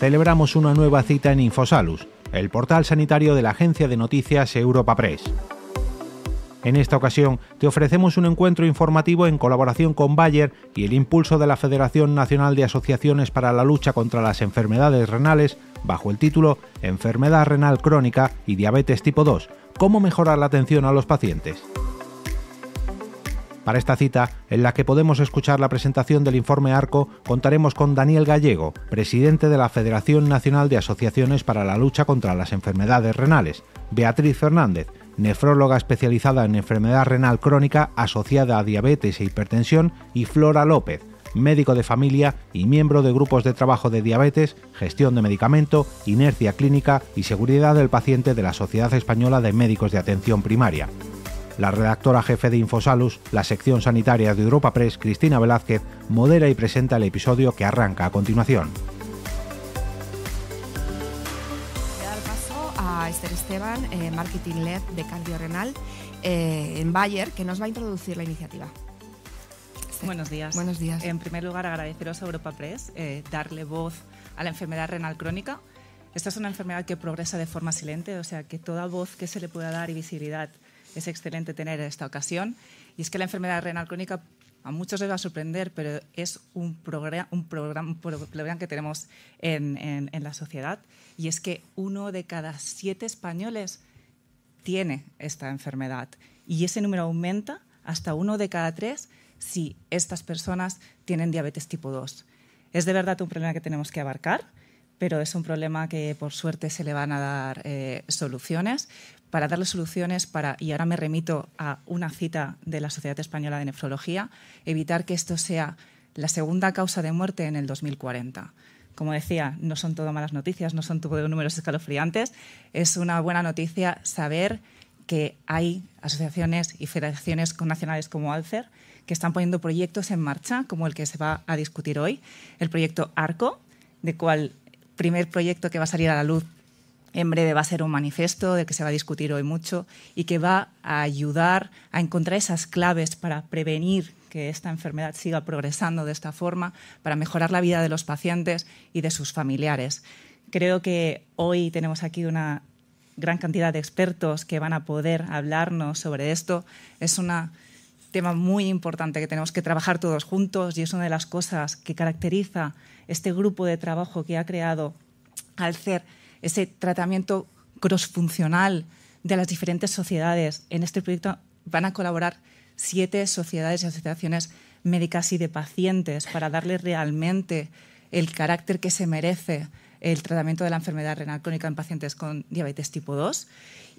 celebramos una nueva cita en Infosalus, el portal sanitario de la agencia de noticias Europa Press. En esta ocasión te ofrecemos un encuentro informativo en colaboración con Bayer y el impulso de la Federación Nacional de Asociaciones para la Lucha contra las Enfermedades Renales bajo el título Enfermedad Renal Crónica y Diabetes Tipo 2, cómo mejorar la atención a los pacientes. Para esta cita, en la que podemos escuchar la presentación del informe ARCO, contaremos con Daniel Gallego, presidente de la Federación Nacional de Asociaciones para la Lucha contra las Enfermedades Renales, Beatriz Fernández, nefróloga especializada en enfermedad renal crónica asociada a diabetes e hipertensión, y Flora López, médico de familia y miembro de grupos de trabajo de diabetes, gestión de medicamento, inercia clínica y seguridad del paciente de la Sociedad Española de Médicos de Atención Primaria. La redactora jefe de Infosalus, la sección sanitaria de Europa Press, Cristina Velázquez, modera y presenta el episodio que arranca a continuación. Voy a dar paso a Esther Esteban, eh, Marketing Lead de Cardio Renal eh, en Bayer, que nos va a introducir la iniciativa. Buenos días. Buenos días. En primer lugar, agradeceros a Europa Press eh, darle voz a la enfermedad renal crónica. Esta es una enfermedad que progresa de forma silente, o sea que toda voz que se le pueda dar y visibilidad es excelente tener esta ocasión. Y es que la enfermedad renal crónica a muchos les va a sorprender, pero es un, problema un, programa, que tenemos en, la sociedad. Y es que uno de cada siete españoles tiene esta enfermedad. Y ese número aumenta hasta uno de cada tres si estas personas tienen diabetes tipo 2. Es de verdad un problema que tenemos que abarcar pero es un problema que por suerte se le van a dar eh, soluciones. Para darle soluciones para, y ahora me remito a una cita de la Sociedad Española de Nefrología, evitar que esto sea la segunda causa de muerte en el 2040 como decía, no son todas malas noticias, no son todo números escalofriantes. Es una buena noticia saber que hay asociaciones y federaciones nacionales como Alcer que están poniendo proyectos en marcha, como el que se va a discutir hoy, el proyecto ARCO, de cual primer proyecto que va a salir a la luz en breve va a ser un manifiesto de que se va a discutir hoy mucho y que va a ayudar a encontrar esas claves para prevenir que esta enfermedad siga progresando de esta forma, para mejorar la vida de los pacientes y de sus familiares. Creo que hoy tenemos aquí una gran cantidad de expertos que van a poder hablarnos sobre esto. Es un tema muy importante que tenemos que trabajar todos juntos y es una de las cosas que caracteriza este grupo de trabajo que ha creado al hacer ese tratamiento crossfuncional de las diferentes sociedades. En este proyecto van a colaborar siete sociedades y asociaciones médicas y de pacientes para darle realmente el carácter que se merece el tratamiento de la enfermedad renal crónica en pacientes con diabetes tipo 2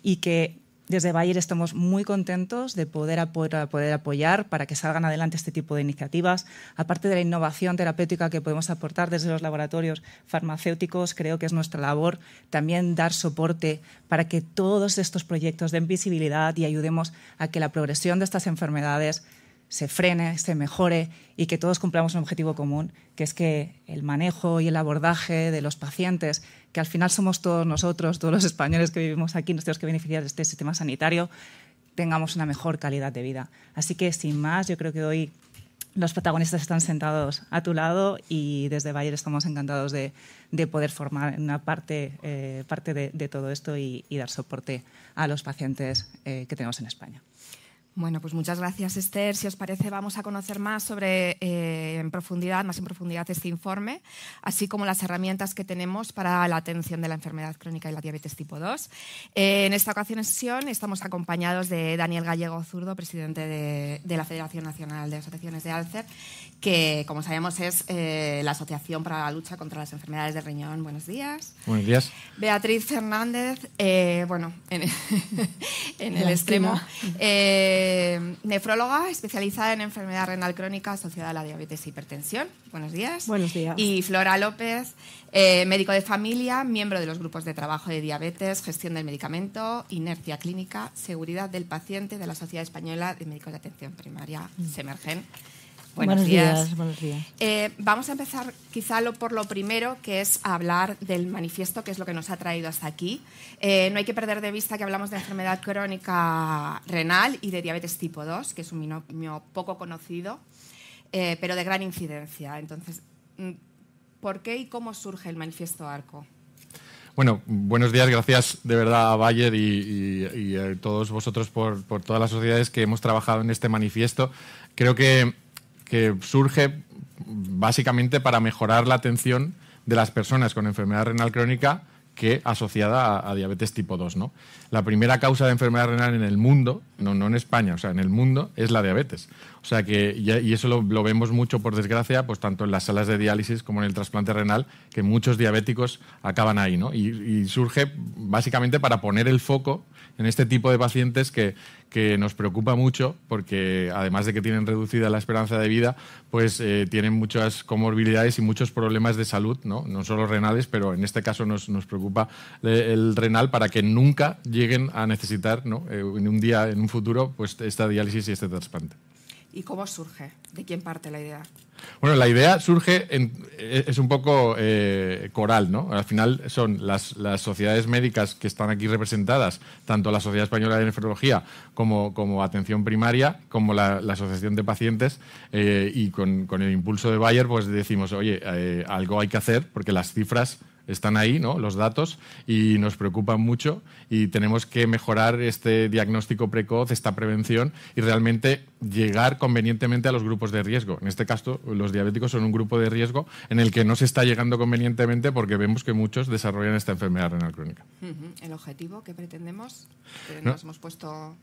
y que desde Bayer estamos muy contentos de poder, poder, apoyar para que salgan adelante este tipo de iniciativas. Aparte de la innovación terapéutica que podemos aportar desde los laboratorios farmacéuticos, creo que es nuestra labor también dar soporte para que todos estos proyectos den visibilidad y ayudemos a que la progresión de estas enfermedades se frene, se mejore y que todos cumplamos un objetivo común, que es que el manejo y el abordaje de los pacientes, que al final somos todos nosotros, todos los españoles que vivimos aquí, nos tenemos que beneficiar de este sistema sanitario, tengamos una mejor calidad de vida. Así que, sin más, yo creo que hoy los protagonistas están sentados a tu lado y desde Bayer estamos encantados de, poder formar una parte, eh, de, todo esto y, dar soporte a los pacientes eh, que tenemos en España. Bueno, pues muchas gracias, Esther. Si os parece, vamos a conocer más sobre eh, en profundidad, más en profundidad este informe, así como las herramientas que tenemos para la atención de la enfermedad crónica y la diabetes tipo 2. Eh, en esta ocasión en sesión estamos acompañados de Daniel Gallego Zurdo, presidente de, la Federación Nacional de Asociaciones de Alcer, que, como sabemos, es eh, la Asociación para la Lucha contra las Enfermedades del Riñón. Buenos días. Buenos días. Beatriz Fernández, bueno, en, en el extremo. Eh, nefróloga especializada en enfermedad renal crónica asociada a la diabetes e hipertensión. Buenos días. Buenos días. Y Flora López, eh, médico de familia, miembro de los grupos de trabajo de diabetes, gestión del medicamento, inercia clínica, seguridad del paciente de la Sociedad Española de Médicos de Atención Primaria, mm. SEMERGEN. Buenos, días. Buenos días. Eh, vamos a empezar quizá por lo primero, que es hablar del manifiesto, que es lo que nos ha traído hasta aquí. Eh, no hay que perder de vista que hablamos de enfermedad crónica renal y de diabetes tipo 2, que es un binomio poco conocido, eh, pero de gran incidencia. Entonces, mm, ¿por qué y cómo surge el manifiesto ARCO? Bueno, buenos días, gracias de verdad a Bayer y, a todos vosotros por, por, todas las sociedades que hemos trabajado en este manifiesto. Creo que que surge básicamente para mejorar la atención de las personas con enfermedad renal crónica que asociada a, diabetes tipo 2. La primera causa de enfermedad renal en el mundo, no, en España, o sea, en el mundo, es la diabetes. O sea que, y eso lo, vemos mucho, por desgracia, pues tanto en las salas de diálisis como en el trasplante renal, que muchos diabéticos acaban ahí, ¿no? y surge básicamente para poner el foco en este tipo de pacientes que, que nos preocupa mucho porque además de que tienen reducida la esperanza de vida, pues eh, tienen muchas comorbilidades y muchos problemas de salud, no, no solo renales, pero en este caso nos, preocupa el renal para que nunca lleguen a necesitar eh, en un día, en un futuro, pues esta diálisis y este trasplante. ¿Y cómo surge? ¿De quién parte la idea? Bueno, la idea surge, eh, es un poco eh, coral, ¿no? Al final son las, sociedades médicas que están aquí representadas, tanto la Sociedad Española de Nefrología como, Atención Primaria, como la, Asociación de Pacientes, eh, y con, el impulso de Bayer, pues decimos, oye, algo hay que hacer porque las cifras están ahí, ¿no? Los datos y nos preocupan mucho y tenemos que mejorar este diagnóstico precoz, esta prevención y realmente llegar convenientemente a los grupos de riesgo. En este caso, los diabéticos son un grupo de riesgo en el que no se está llegando convenientemente porque vemos que muchos desarrollan esta enfermedad renal crónica. ¿El objetivo que pretendemos? nos hemos puesto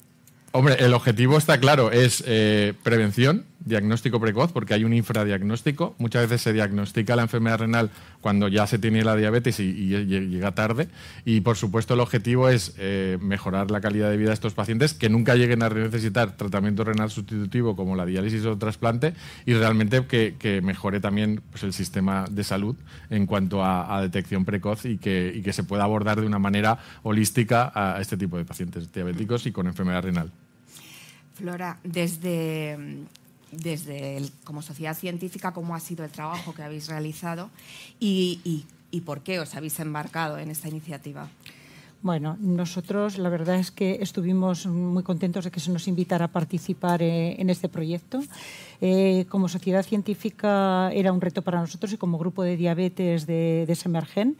Hombre, el objetivo está claro, es eh, prevención, diagnóstico precoz, porque hay un infradiagnóstico. Muchas veces se diagnostica la enfermedad renal cuando ya se tiene la diabetes y, llega tarde. Y por supuesto el objetivo es eh, mejorar la calidad de vida de estos pacientes que nunca lleguen a necesitar tratamiento renal sustitutivo como la diálisis o trasplante y realmente que, mejore también pues, el sistema de salud en cuanto a, detección precoz y que, se pueda abordar de una manera holística a este tipo de pacientes diabéticos y con enfermedad renal. Flora, desde, mm, desde como sociedad científica, ¿cómo ha sido el trabajo que habéis realizado y, por qué os habéis embarcado en esta iniciativa? Bueno, nosotros la verdad es que estuvimos muy contentos de que se nos invitara a participar eh, en este proyecto. Eh, como sociedad científica era un reto para nosotros y como grupo de diabetes de, de Semergen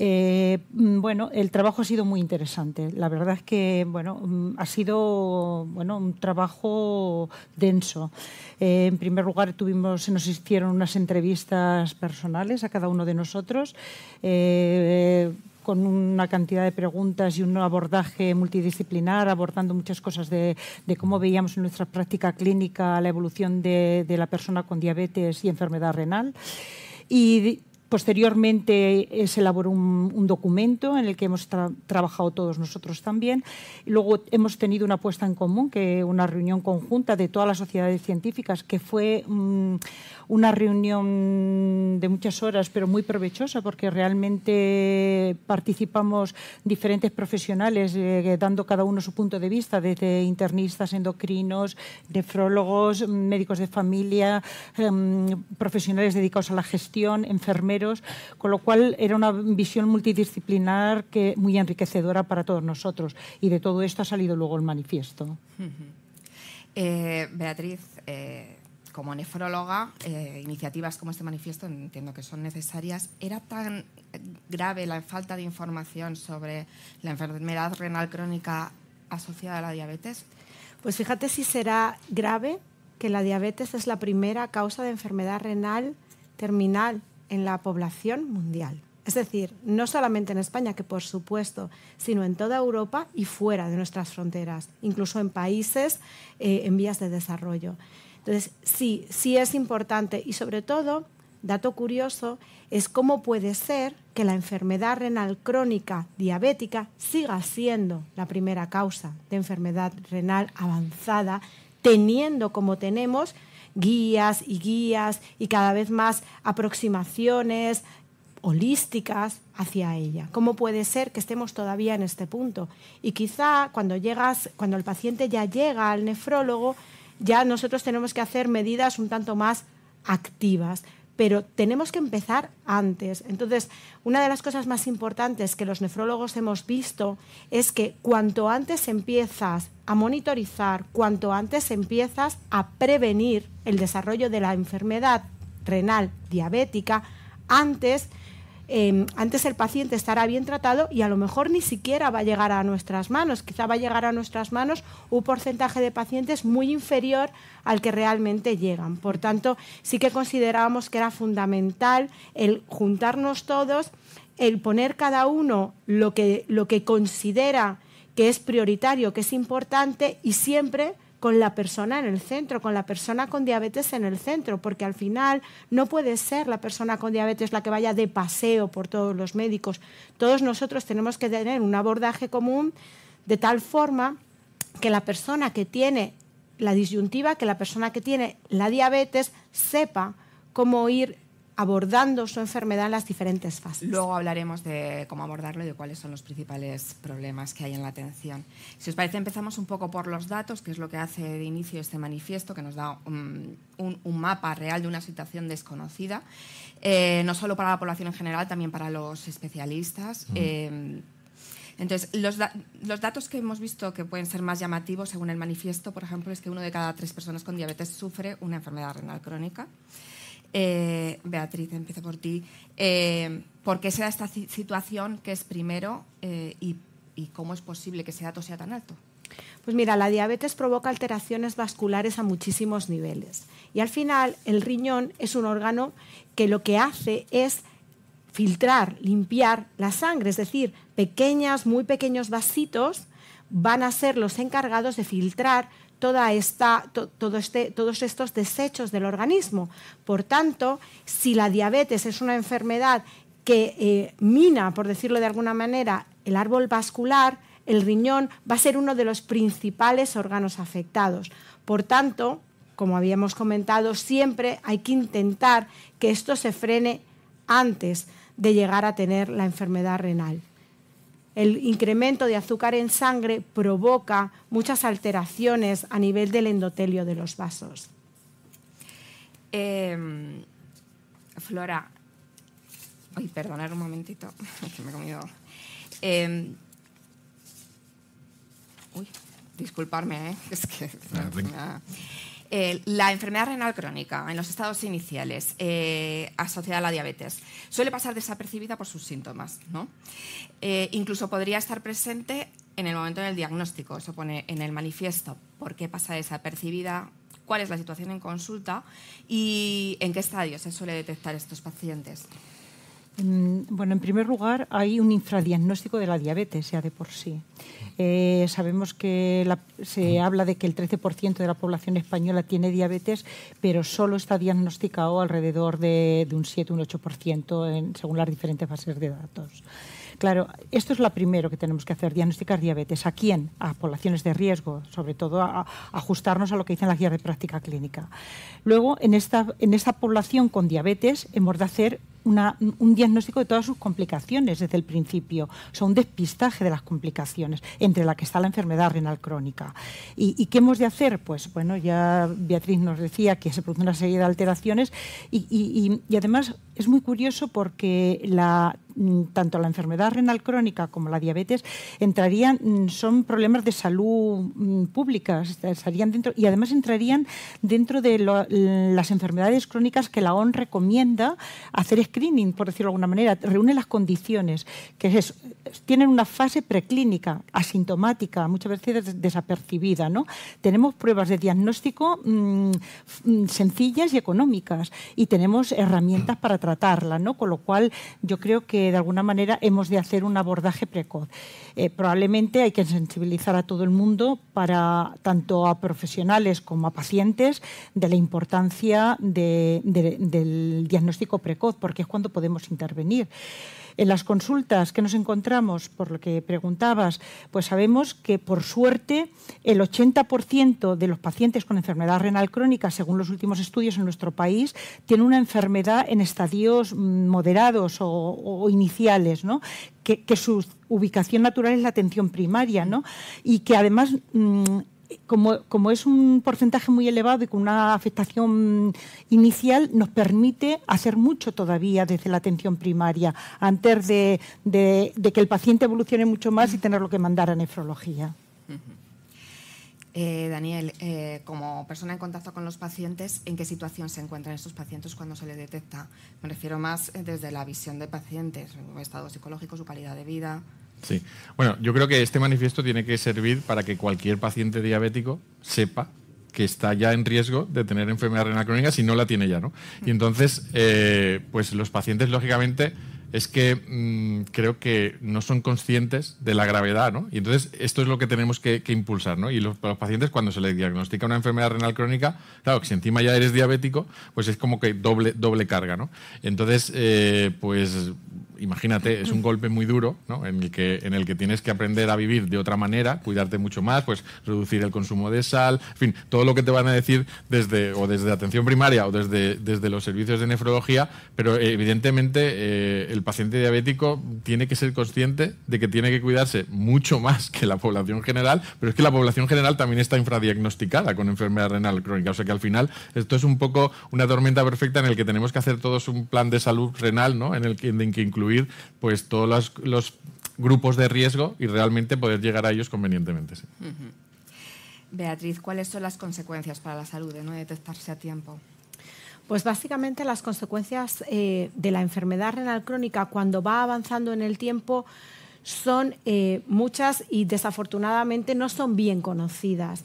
eh, mm, bueno, el trabajo ha sido muy interesante. La verdad es que bueno, mm, ha sido bueno, un trabajo denso. Eh, en primer lugar, tuvimos, se nos hicieron unas entrevistas personales a cada uno de nosotros. Eh, con una cantidad de preguntas y un abordaje multidisciplinar, abordando muchas cosas de, cómo veíamos en nuestra práctica clínica la evolución de, de la persona con diabetes y enfermedad renal. Y Posteriormente eh, se elaboró un, documento en el que hemos trabajado todos nosotros también. Luego hemos tenido una apuesta en común, que una reunión conjunta de todas las sociedades científicas, que fue... Mm, una reunión de muchas horas, pero muy provechosa, porque realmente participamos diferentes profesionales eh, dando cada uno su punto de vista, desde internistas, endocrinos, nefrólogos, médicos de familia, em, profesionales dedicados a la gestión, enfermeros, con lo cual era una visión multidisciplinar que muy enriquecedora para todos nosotros. Y de todo esto ha salido luego el manifiesto. Eh, Beatriz, eh, como nefróloga, eh, iniciativas como este manifiesto entiendo que son necesarias. ¿Era tan grave la falta de información sobre la enfermedad renal crónica asociada a la diabetes? Pues fíjate si será grave que la diabetes es la primera causa de enfermedad renal terminal en la población mundial. Es decir, no solamente en España, que por supuesto, sino en toda Europa y fuera de nuestras fronteras, incluso en países eh, en vías de desarrollo. Entonces, sí, sí es importante y sobre todo, dato curioso, es cómo puede ser que la enfermedad renal crónica diabética siga siendo la primera causa de enfermedad renal avanzada, teniendo como tenemos guías y guías y cada vez más aproximaciones holísticas hacia ella. ¿Cómo puede ser que estemos todavía en este punto? Y quizá cuando llegas, cuando el paciente ya llega al nefrólogo, ya nosotros tenemos que hacer medidas un tanto más activas pero tenemos que empezar antes. Entonces, una de las cosas más importantes que los nefrólogos hemos visto es que cuanto antes empiezas a monitorizar, cuanto antes empiezas a prevenir el desarrollo de la enfermedad renal diabética, antes Em, antes el paciente estará bien tratado y a lo mejor ni siquiera va a llegar a nuestras manos. Quizá va a llegar a nuestras manos un porcentaje de pacientes muy inferior al que realmente llegan. Por tanto, sí que considerábamos que era fundamental el juntarnos todos, el poner cada uno lo que considera que es prioritario, que es importante y siempre con la persona en el centro, con la persona con diabetes en el centro, porque al final no puede ser la persona con diabetes la que vaya de paseo por todos los médicos. Todos nosotros tenemos que tener un abordaje común de tal forma que la persona que tiene la disyuntiva, que la persona que tiene la diabetes sepa cómo ir abordando su enfermedad en las diferentes fases. Luego hablaremos de cómo abordarlo y de cuáles son los principales problemas que hay en la atención. Si os parece, empezamos un poco por los datos, que es lo que hace de inicio este manifiesto, que nos da un, mapa real de una situación desconocida, eh, no solo para la población en general, también para los especialistas. Mm. Eh, entonces, los, los, datos que hemos visto que pueden ser más llamativos según el manifiesto, por ejemplo, es que uno de cada tres personas con diabetes sufre una enfermedad renal crónica. Eh, Beatriz, empiezo por ti. Eh, ¿Por qué se da esta situación que es primero eh, y, y, cómo es posible que ese dato sea tan alto? Pues mira, la diabetes provoca alteraciones vasculares a muchísimos niveles. Y al final, el riñón es un órgano que lo que hace es filtrar, limpiar la sangre, es decir, pequeñas, muy pequeños vasitos van a ser los encargados de filtrar toda esta, todo este, todos estos desechos del organismo. Por tanto, si la diabetes es una enfermedad que eh, mina, por decirlo de alguna manera, el árbol vascular, el riñón va a ser uno de los principales órganos afectados. Por tanto, como habíamos comentado, siempre hay que intentar que esto se frene antes de llegar a tener la enfermedad renal el incremento de azúcar en sangre provoca muchas alteraciones a nivel del endotelio de los vasos. Em, Flora, ay, perdonar un momentito, que me he comido. Em, uy, disculparme, ¿eh? es que. Ah, eh, la enfermedad renal crónica en los estados iniciales eh, asociada a la diabetes suele pasar desapercibida por sus síntomas. ¿no? Eh, incluso podría estar presente en el momento del diagnóstico, eso pone en el manifiesto por qué pasa desapercibida, cuál es la situación en consulta y en qué estadio se suele detectar estos pacientes. Bueno, en primer lugar, hay un infradiagnóstico de la diabetes ya de por sí. Eh, sabemos que se habla de que el 13% de la población española tiene diabetes, pero solo está diagnosticado alrededor de, un 7, un 8% según las diferentes bases de datos. Claro, esto es lo primero que tenemos que hacer, diagnosticar diabetes. ¿A quién? A poblaciones de riesgo, sobre todo a, ajustarnos a lo que dicen las guías de práctica clínica. Luego, en esta, en esta población con diabetes, hemos de hacer un diagnóstico de todas sus complicaciones desde el principio, o sea, un despistaje de las complicaciones, entre la que está la enfermedad renal crónica. ¿Y, qué hemos de hacer? Pues bueno, ya Beatriz nos decía que se produce una serie de alteraciones y además es muy curioso porque mm, tanto la enfermedad renal crónica como la diabetes entrarían, mm, son problemas de salud mm, pública, dentro, y además entrarían dentro de las enfermedades crónicas que la ONU recomienda hacer screening, por decirlo de alguna manera, reúne las condiciones, que es, tienen una fase preclínica, asintomática, muchas veces desapercibida. ¿no? Tenemos pruebas de diagnóstico sencillas y económicas, y tenemos herramientas para tratar tratarla, ¿no? Con lo cual yo creo que de alguna manera hemos de hacer un abordaje precoz. Eh, probablemente hay que sensibilizar a todo el mundo para tanto a profesionales como a pacientes de la importancia del diagnóstico precoz, porque es cuando podemos intervenir. En las consultas que nos encontramos, por lo que preguntabas, pues sabemos que por suerte el 80% de los pacientes con enfermedad renal crónica, según los últimos estudios en nuestro país, tiene una enfermedad en estadios mm, moderados o, iniciales, que, su ubicación natural es la atención primaria, ¿no? Y que además mm, como, es un porcentaje muy elevado y con una afectación inicial, nos permite hacer mucho todavía desde la atención primaria, antes de, que el paciente evolucione mucho más y tenerlo que mandar a nefrología. Eh, Daniel, eh, como persona en contacto con los pacientes, ¿en qué situación se encuentran estos pacientes cuando se les detecta? Me refiero más eh, desde la visión de pacientes, su estado psicológico, su calidad de vida. Sí. Bueno, yo creo que este manifiesto tiene que servir para que cualquier paciente diabético sepa que está ya en riesgo de tener enfermedad renal crónica si no la tiene ya, ¿no? Y entonces, eh, pues los pacientes, lógicamente, es que mm, creo que no son conscientes de la gravedad, ¿no? Y entonces esto es lo que tenemos que, impulsar, ¿no? Y los, los, pacientes cuando se les diagnostica una enfermedad renal crónica, claro, que si encima ya eres diabético, pues es como que doble, doble carga, ¿no? Entonces, eh, pues imagínate, es un golpe muy duro, En el, que, en el que tienes que aprender a vivir de otra manera, cuidarte mucho más, pues reducir el consumo de sal, en fin, todo lo que te van a decir desde, o desde atención primaria o desde, desde los servicios de nefrología, pero eh, evidentemente eh, el paciente diabético tiene que ser consciente de que tiene que cuidarse mucho más que la población general, pero es que la población general también está infradiagnosticada con enfermedad renal crónica, o sea que al final esto es un poco una tormenta perfecta en el que tenemos que hacer todos un plan de salud renal, ¿no? En el que, en que incluir pues todos los, grupos de riesgo y realmente poder llegar a ellos convenientemente. Beatriz, ¿cuáles son las consecuencias para la salud de no detectarse a tiempo? Pues básicamente las consecuencias eh, de la enfermedad renal crónica cuando va avanzando en el tiempo son eh, muchas y desafortunadamente no son bien conocidas.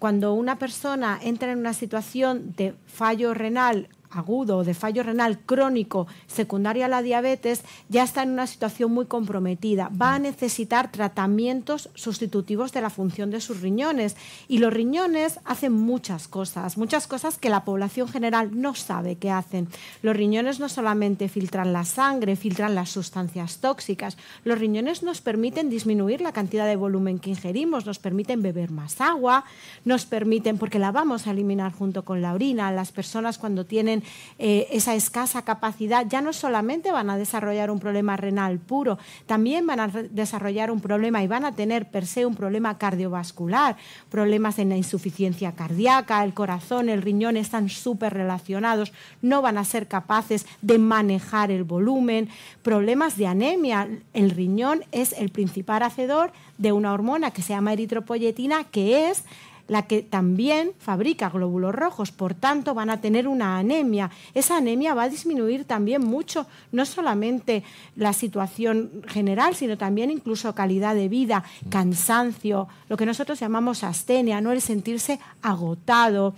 Cuando una persona entra en una situación de fallo renal agudo o de fallo renal crónico secundaria a la diabetes ya está en una situación muy comprometida. Va a necesitar tratamientos sustitutivos de la función de sus riñones. Y los riñones hacen muchas cosas, muchas cosas que la población general no sabe que hacen. Los riñones no solamente filtran la sangre, filtran las sustancias tóxicas. Los riñones nos permiten disminuir la cantidad de volumen que ingerimos, nos permiten beber más agua, nos permiten, porque la vamos a eliminar junto con la orina, las personas cuando tienen eh, esa escasa capacidad, ya no solamente van a desarrollar un problema renal puro, también van a desarrollar un problema y van a tener per se un problema cardiovascular, problemas en la insuficiencia cardíaca, el corazón, el riñón están súper relacionados, no van a ser capaces de manejar el volumen, problemas de anemia, el riñón es el principal hacedor de una hormona que se llama eritropoyetina, que es la que también fabrica glóbulos rojos, por tanto van a tener una anemia. Esa anemia va a disminuir también mucho, no solamente la situación general, sino también incluso calidad de vida, mm. cansancio, lo que nosotros llamamos astenia, ¿no? el sentirse agotado.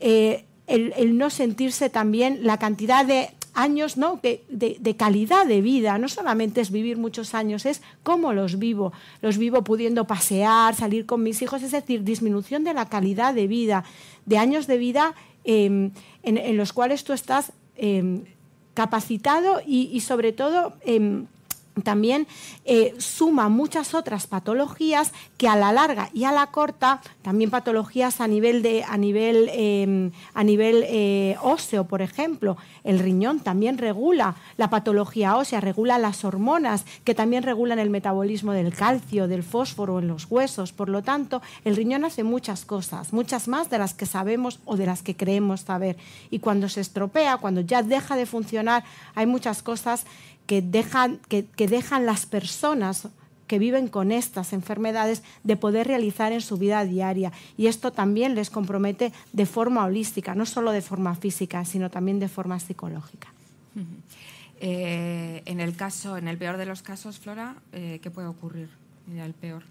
Eh, el, no sentirse también la cantidad de años ¿no? de, de, calidad de vida. No solamente es vivir muchos años, es cómo los vivo. Los vivo pudiendo pasear, salir con mis hijos, es decir, disminución de la calidad de vida, de años de vida em, en, los cuales tú estás em, capacitado y, sobre todo... Eh, también eh, suma muchas otras patologías que a la larga y a la corta, también patologías a nivel, de, a nivel, em, a nivel eh, óseo, por ejemplo, el riñón también regula la patología ósea, regula las hormonas, que también regulan el metabolismo del calcio, del fósforo en los huesos. Por lo tanto, el riñón hace muchas cosas, muchas más de las que sabemos o de las que creemos saber. Y cuando se estropea, cuando ya deja de funcionar, hay muchas cosas que dejan, que, dejan las personas que viven con estas enfermedades de poder realizar en su vida diaria. Y esto también les compromete de forma holística, no solo de forma física, sino también de forma psicológica. Eh, en el caso, en el peor de los casos, Flora, eh, ¿qué puede ocurrir? peor.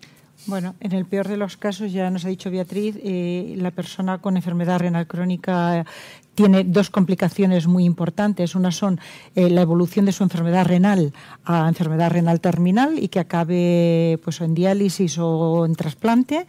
Bueno, en el peor de los casos, ya nos ha dicho Beatriz, eh, la persona con enfermedad renal crónica tiene dos complicaciones muy importantes. Una son eh, la evolución de su enfermedad renal a enfermedad renal terminal y que acabe pues, en diálisis o en trasplante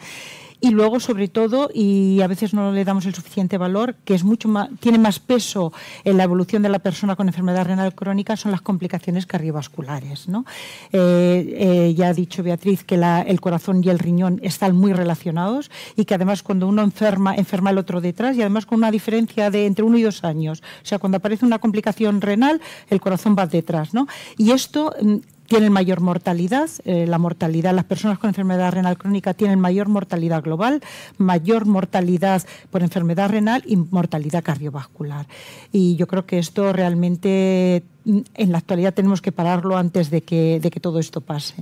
y luego sobre todo y a veces no le damos el suficiente valor que es mucho más, tiene más peso en la evolución de la persona con enfermedad renal crónica son las complicaciones cardiovasculares ¿no? Eh, eh, ya ha dicho Beatriz que el corazón y el riñón están muy relacionados y que además cuando uno enferma enferma el otro detrás y además con una diferencia de entre uno y dos años o sea cuando aparece una complicación renal el corazón va detrás ¿no? y esto mm, tienen mayor mortalidad, eh, la mortalidad, las personas con enfermedad renal crónica tienen mayor mortalidad global, mayor mortalidad por enfermedad renal y mortalidad cardiovascular. Y yo creo que esto realmente mm, en la actualidad tenemos que pararlo antes de que, de que todo esto pase.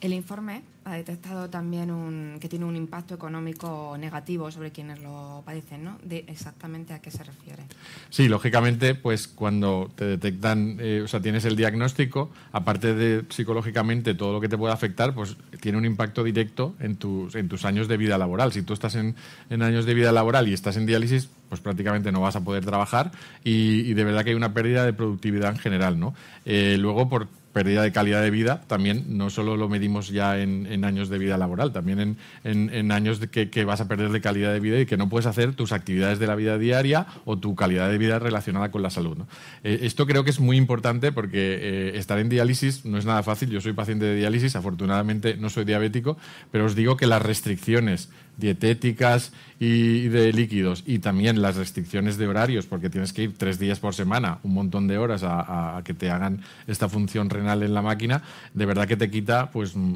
El informe ha detectado también un, que tiene un impacto económico negativo sobre quienes lo padecen, ¿no? De exactamente a qué se refiere. Sí, lógicamente, pues cuando te detectan, eh, o sea, tienes el diagnóstico, aparte de psicológicamente todo lo que te pueda afectar, pues tiene un impacto directo en tus, en tus años de vida laboral. Si tú estás en, años de vida laboral y estás en diálisis, pues prácticamente no vas a poder trabajar y, de verdad que hay una pérdida de productividad en general, ¿no? Eh, luego, por pérdida de calidad de vida también no solo lo medimos ya en, años de vida laboral, también en, años que, vas a perder de calidad de vida y que no puedes hacer tus actividades de la vida diaria o tu calidad de vida relacionada con la salud. Eh, esto creo que es muy importante porque eh, estar en diálisis no es nada fácil. Yo soy paciente de diálisis, afortunadamente no soy diabético, pero os digo que las restricciones dietéticas y de líquidos y también las restricciones de horarios porque tienes que ir tres días por semana un montón de horas a, que te hagan esta función renal en la máquina de verdad que te quita pues mm,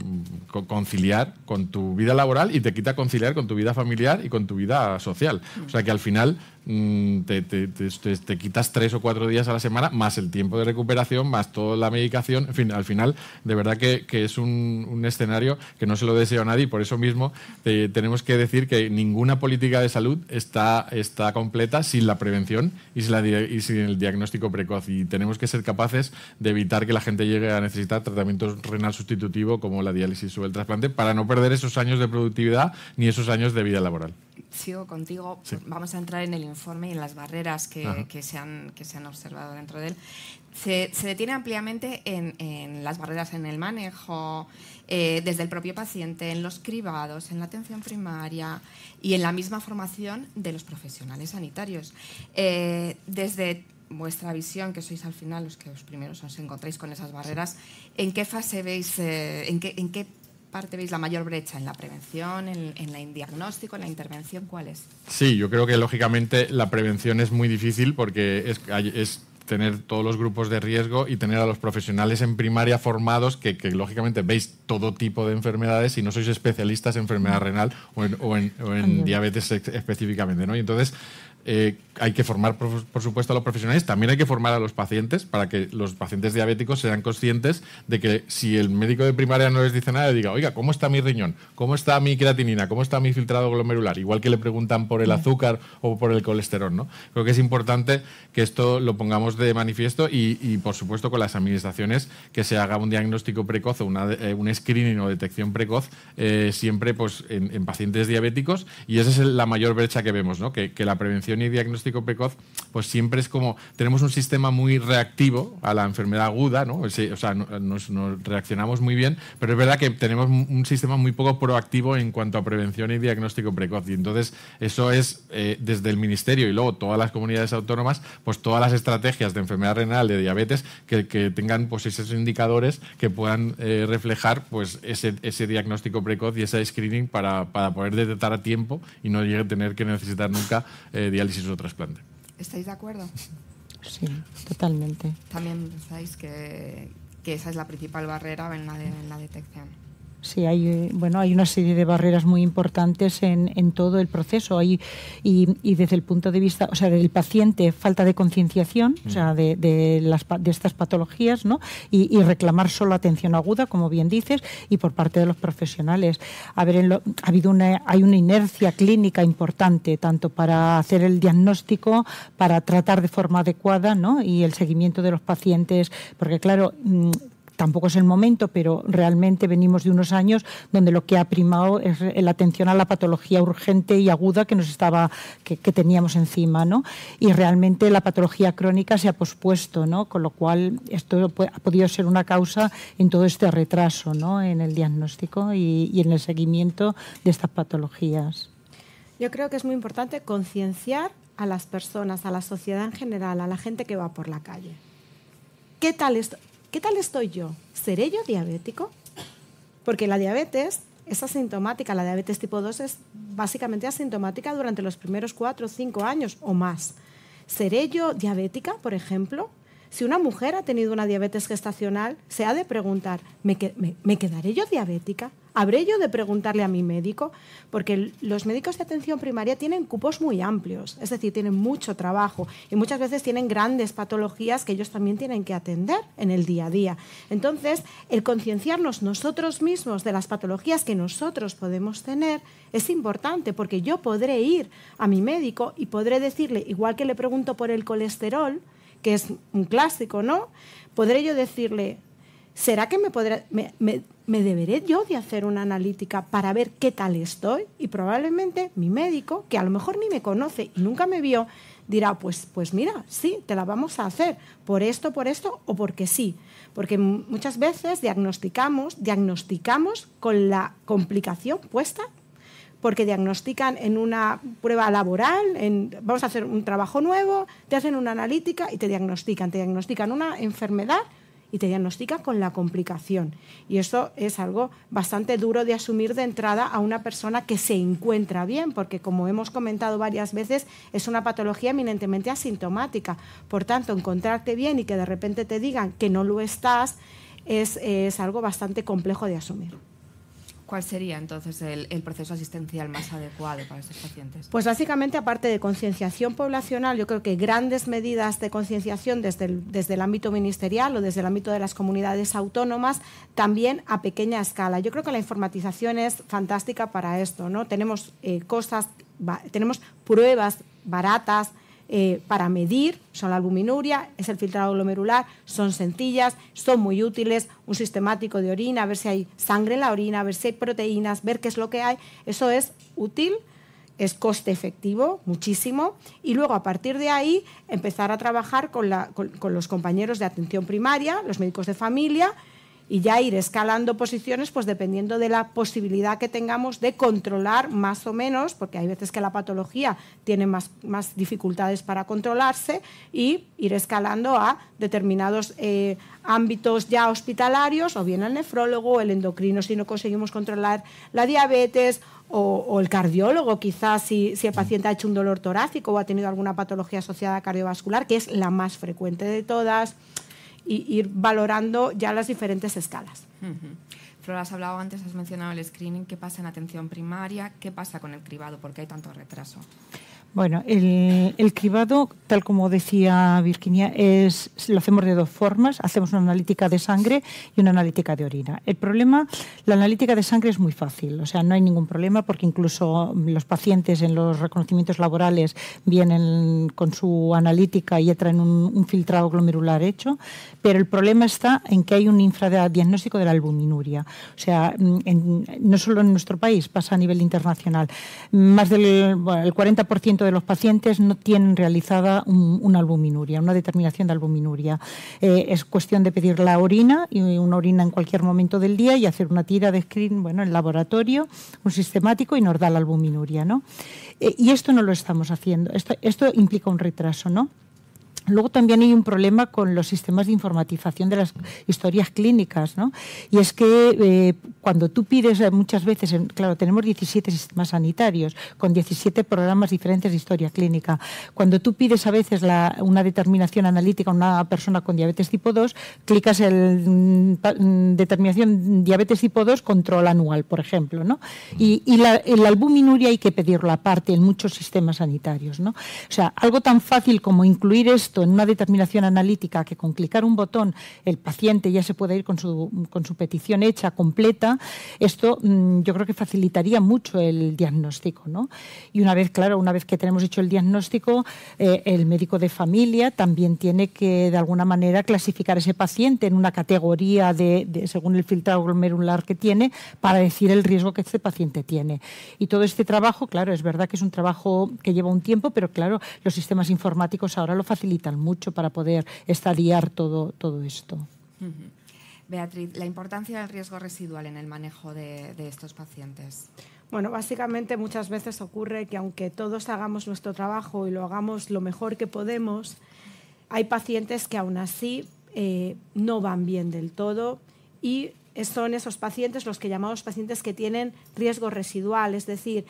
conciliar con tu vida laboral y te quita conciliar con tu vida familiar y con tu vida social o sea que al final Mm, te, te, quitas tres o cuatro días a la semana, más el tiempo de recuperación, más toda la medicación. En fin, al final, de verdad que, es un, escenario que no se lo deseo a nadie por eso mismo tenemos que decir que ninguna política de salud está, está completa sin la prevención y sin, y sin el diagnóstico precoz. Y tenemos que ser capaces de evitar que la gente llegue a necesitar tratamiento renal sustitutivo como la diálisis o el trasplante para no perder esos años de productividad ni esos años de vida laboral sigo contigo, vamos a entrar en el informe y en las barreras que, que, se, han, que se han observado dentro de él. Se, detiene ampliamente en, las barreras en el manejo, eh, desde el propio paciente, en los cribados, en la atención primaria y en la misma formación de los profesionales sanitarios. Eh, desde vuestra visión, que sois al final los que os primeros os encontráis con esas barreras, ¿en qué fase veis, eh, en, qué, en qué parte veis la mayor brecha en la prevención, en, en el diagnóstico, en la intervención? ¿Cuál es? Sí, yo creo que lógicamente la prevención es muy difícil porque es, tener todos los grupos de riesgo y tener a los profesionales en primaria formados que, lógicamente veis todo tipo de enfermedades y no sois especialistas en enfermedad renal o en, diabetes específicamente. ¿no? Y entonces eh, hay que formar, por, supuesto, a los profesionales, también hay que formar a los pacientes para que los pacientes diabéticos sean conscientes de que si el médico de primaria no les dice nada, diga, oiga, ¿cómo está mi riñón? ¿Cómo está mi creatinina? ¿Cómo está mi filtrado glomerular? Igual que le preguntan por el mm. azúcar o por el colesterol, ¿no? Creo que es importante que esto lo pongamos de manifiesto y, por supuesto, con las administraciones, que se haga un diagnóstico precoz o una, eh, un screening o detección precoz eh, siempre pues, en, pacientes diabéticos y esa es la mayor brecha que vemos, que la prevención y diagnóstico precoz, pues siempre es como, tenemos un sistema muy reactivo a la enfermedad aguda, ¿no? O sea, nos, reaccionamos muy bien, pero es verdad que tenemos un sistema muy poco proactivo en cuanto a prevención y diagnóstico precoz. Y entonces eso es eh, desde el Ministerio y luego todas las comunidades autónomas, pues todas las estrategias de enfermedad renal, de diabetes, que, tengan pues esos indicadores que puedan eh, reflejar pues ese, ese, diagnóstico precoz y ese screening para, para poder detectar a tiempo y no llegue a tener que necesitar nunca eh, o trasplante. ¿Estáis de acuerdo? Sí, totalmente. También pensáis que, esa es la principal barrera en la detección. Sí, hay, eh, bueno, hay una serie de barreras muy importantes en, en todo el proceso. Hay, y, desde el punto de vista, o sea, del paciente, falta de concienciación, o sea, mm. de, las, de estas patologías, ¿no? Y, reclamar solo atención aguda, como bien dices, y por parte de los profesionales. ha habido una, hay una inercia clínica importante, tanto para hacer el diagnóstico, para tratar de forma adecuada, ¿no? Y el seguimiento de los pacientes, porque claro, mm, tampoco es el momento, pero realmente venimos de unos años donde lo que ha primado es la atención a la patología urgente y aguda que nos estaba que, teníamos encima, ¿no? Y realmente la patología crónica se ha pospuesto, ¿no? Con lo cual esto ha podido ser una causa en todo este retraso, En el diagnóstico y, en el seguimiento de estas patologías. Yo creo que es muy importante concienciar a las personas, a la sociedad en general, a la gente que va por la calle. ¿Qué tal esto? ¿Qué tal estoy yo? ¿Seré yo diabético? Porque la diabetes es asintomática, la diabetes tipo 2 es básicamente asintomática durante los primeros 4 o 5 años o más. ¿Seré yo diabética, por ejemplo? Si una mujer ha tenido una diabetes gestacional, se ha de preguntar, ¿me, quedaré yo diabética? ¿Habré yo de preguntarle a mi médico? Porque los médicos de atención primaria tienen cupos muy amplios, es decir, tienen mucho trabajo y muchas veces tienen grandes patologías que ellos también tienen que atender en el día a día. Entonces, el concienciarnos nosotros mismos de las patologías que nosotros podemos tener es importante porque yo podré ir a mi médico y podré decirle, igual que le pregunto por el colesterol, que es un clásico, ¿no? Podré yo decirle, ¿será que me, podré, me, deberé yo de hacer una analítica para ver qué tal estoy? Y probablemente mi médico, que a lo mejor ni me conoce y nunca me vio, dirá, pues, pues mira, sí, te la vamos a hacer por esto, por esto o porque sí. Porque muchas veces diagnosticamos, diagnosticamos con la complicación puesta porque diagnostican en una prueba laboral, en, vamos a hacer un trabajo nuevo, te hacen una analítica y te diagnostican, te diagnostican una enfermedad y te diagnostican con la complicación. Y eso es algo bastante duro de asumir de entrada a una persona que se encuentra bien, porque como hemos comentado varias veces, es una patología eminentemente asintomática. Por tanto, encontrarte bien y que de repente te digan que no lo estás es, es algo bastante complejo de asumir. ¿Cuál sería entonces el, proceso asistencial más adecuado para estos pacientes? Pues básicamente, aparte de concienciación poblacional, yo creo que grandes medidas de concienciación desde el, desde el ámbito ministerial o desde el ámbito de las comunidades autónomas, también a pequeña escala. Yo creo que la informatización es fantástica para esto, ¿no? Tenemos eh, cosas, tenemos pruebas baratas, eh, para medir, son la albuminuria, es el filtrado glomerular, son sencillas, son muy útiles, un sistemático de orina, ver si hay sangre en la orina, ver si hay proteínas, ver qué es lo que hay, eso es útil es coste efectivo, muchísimo, y luego a partir de ahí empezar a trabajar con, los compañeros de atención primaria, los médicos de familia y ya ir escalando posiciones, pues dependiendo de la posibilidad que tengamos de controlar más o menos, porque hay veces que la patología tiene más, dificultades para controlarse, y ir escalando a determinados eh, ámbitos ya hospitalarios, o bien al nefrólogo, el endocrino si no conseguimos controlar la diabetes, o, el cardiólogo, quizás si, si, el paciente ha hecho un dolor torácico o ha tenido alguna patología asociada a cardiovascular, que es la más frecuente de todas y ir valorando ya las diferentes escalas. Flor, has hablado antes, has mencionado el screening, qué pasa en atención primaria, qué pasa con el cribado, por qué hay tanto retraso. Bueno, el, el, cribado, tal como decía Virginia, es, lo hacemos de dos formas. Hacemos una analítica de sangre y una analítica de orina. El problema, la analítica de sangre es muy fácil, o sea, no hay ningún problema porque incluso los pacientes en los reconocimientos laborales vienen con su analítica y traen un, filtrado glomerular hecho, pero el problema está en que hay un infradiagnóstico de la albuminuria. O sea, no solo en nuestro país, pasa a nivel internacional. Más del el 40% de los pacientes no tienen realizada una albuminuria, una determinación de albuminuria. Eh, es cuestión de pedir la orina, y una orina en cualquier momento del día, y hacer una tira de screen, bueno, en laboratorio, un sistemático, y nos da la albuminuria, ¿no? Eh, y esto no lo estamos haciendo. Esto, esto implica un retraso, ¿no? Luego también hay un problema con los sistemas de informatización de las historias clínicas, ¿no? Y es que eh, cuando tú pides eh, muchas veces, claro, tenemos 17 sistemas sanitarios con 17 programas diferentes de historia clínica. Cuando tú pides a veces una determinación analítica a una persona con diabetes tipo 2, clicas el mm, mm, determinación diabetes tipo 2 control anual, por ejemplo, ¿no? Y, la, el albuminuria hay que pedirlo aparte en muchos sistemas sanitarios, ¿no? O sea, algo tan fácil como incluir esto en una determinación analítica que con clicar un botón el paciente ya se puede ir con su, petición hecha, completa, esto mm, yo creo que facilitaría mucho el diagnóstico. Y una vez, claro, una vez que tenemos hecho el diagnóstico, eh, el médico de familia también tiene que de alguna manera clasificar ese paciente en una categoría de, según el filtrado glomerular que tiene para decir el riesgo que este paciente tiene. Y todo este trabajo, claro, es verdad que es un trabajo que lleva un tiempo, pero claro, los sistemas informáticos ahora lo facilitan mucho para poder estadiar todo, todo esto. Beatriz, la importancia del riesgo residual en el manejo de, estos pacientes. Bueno, básicamente muchas veces ocurre que aunque todos hagamos nuestro trabajo y lo hagamos lo mejor que podemos, hay pacientes que aún así eh, no van bien del todo y son esos pacientes los que llamamos pacientes que tienen riesgo residual, es decir,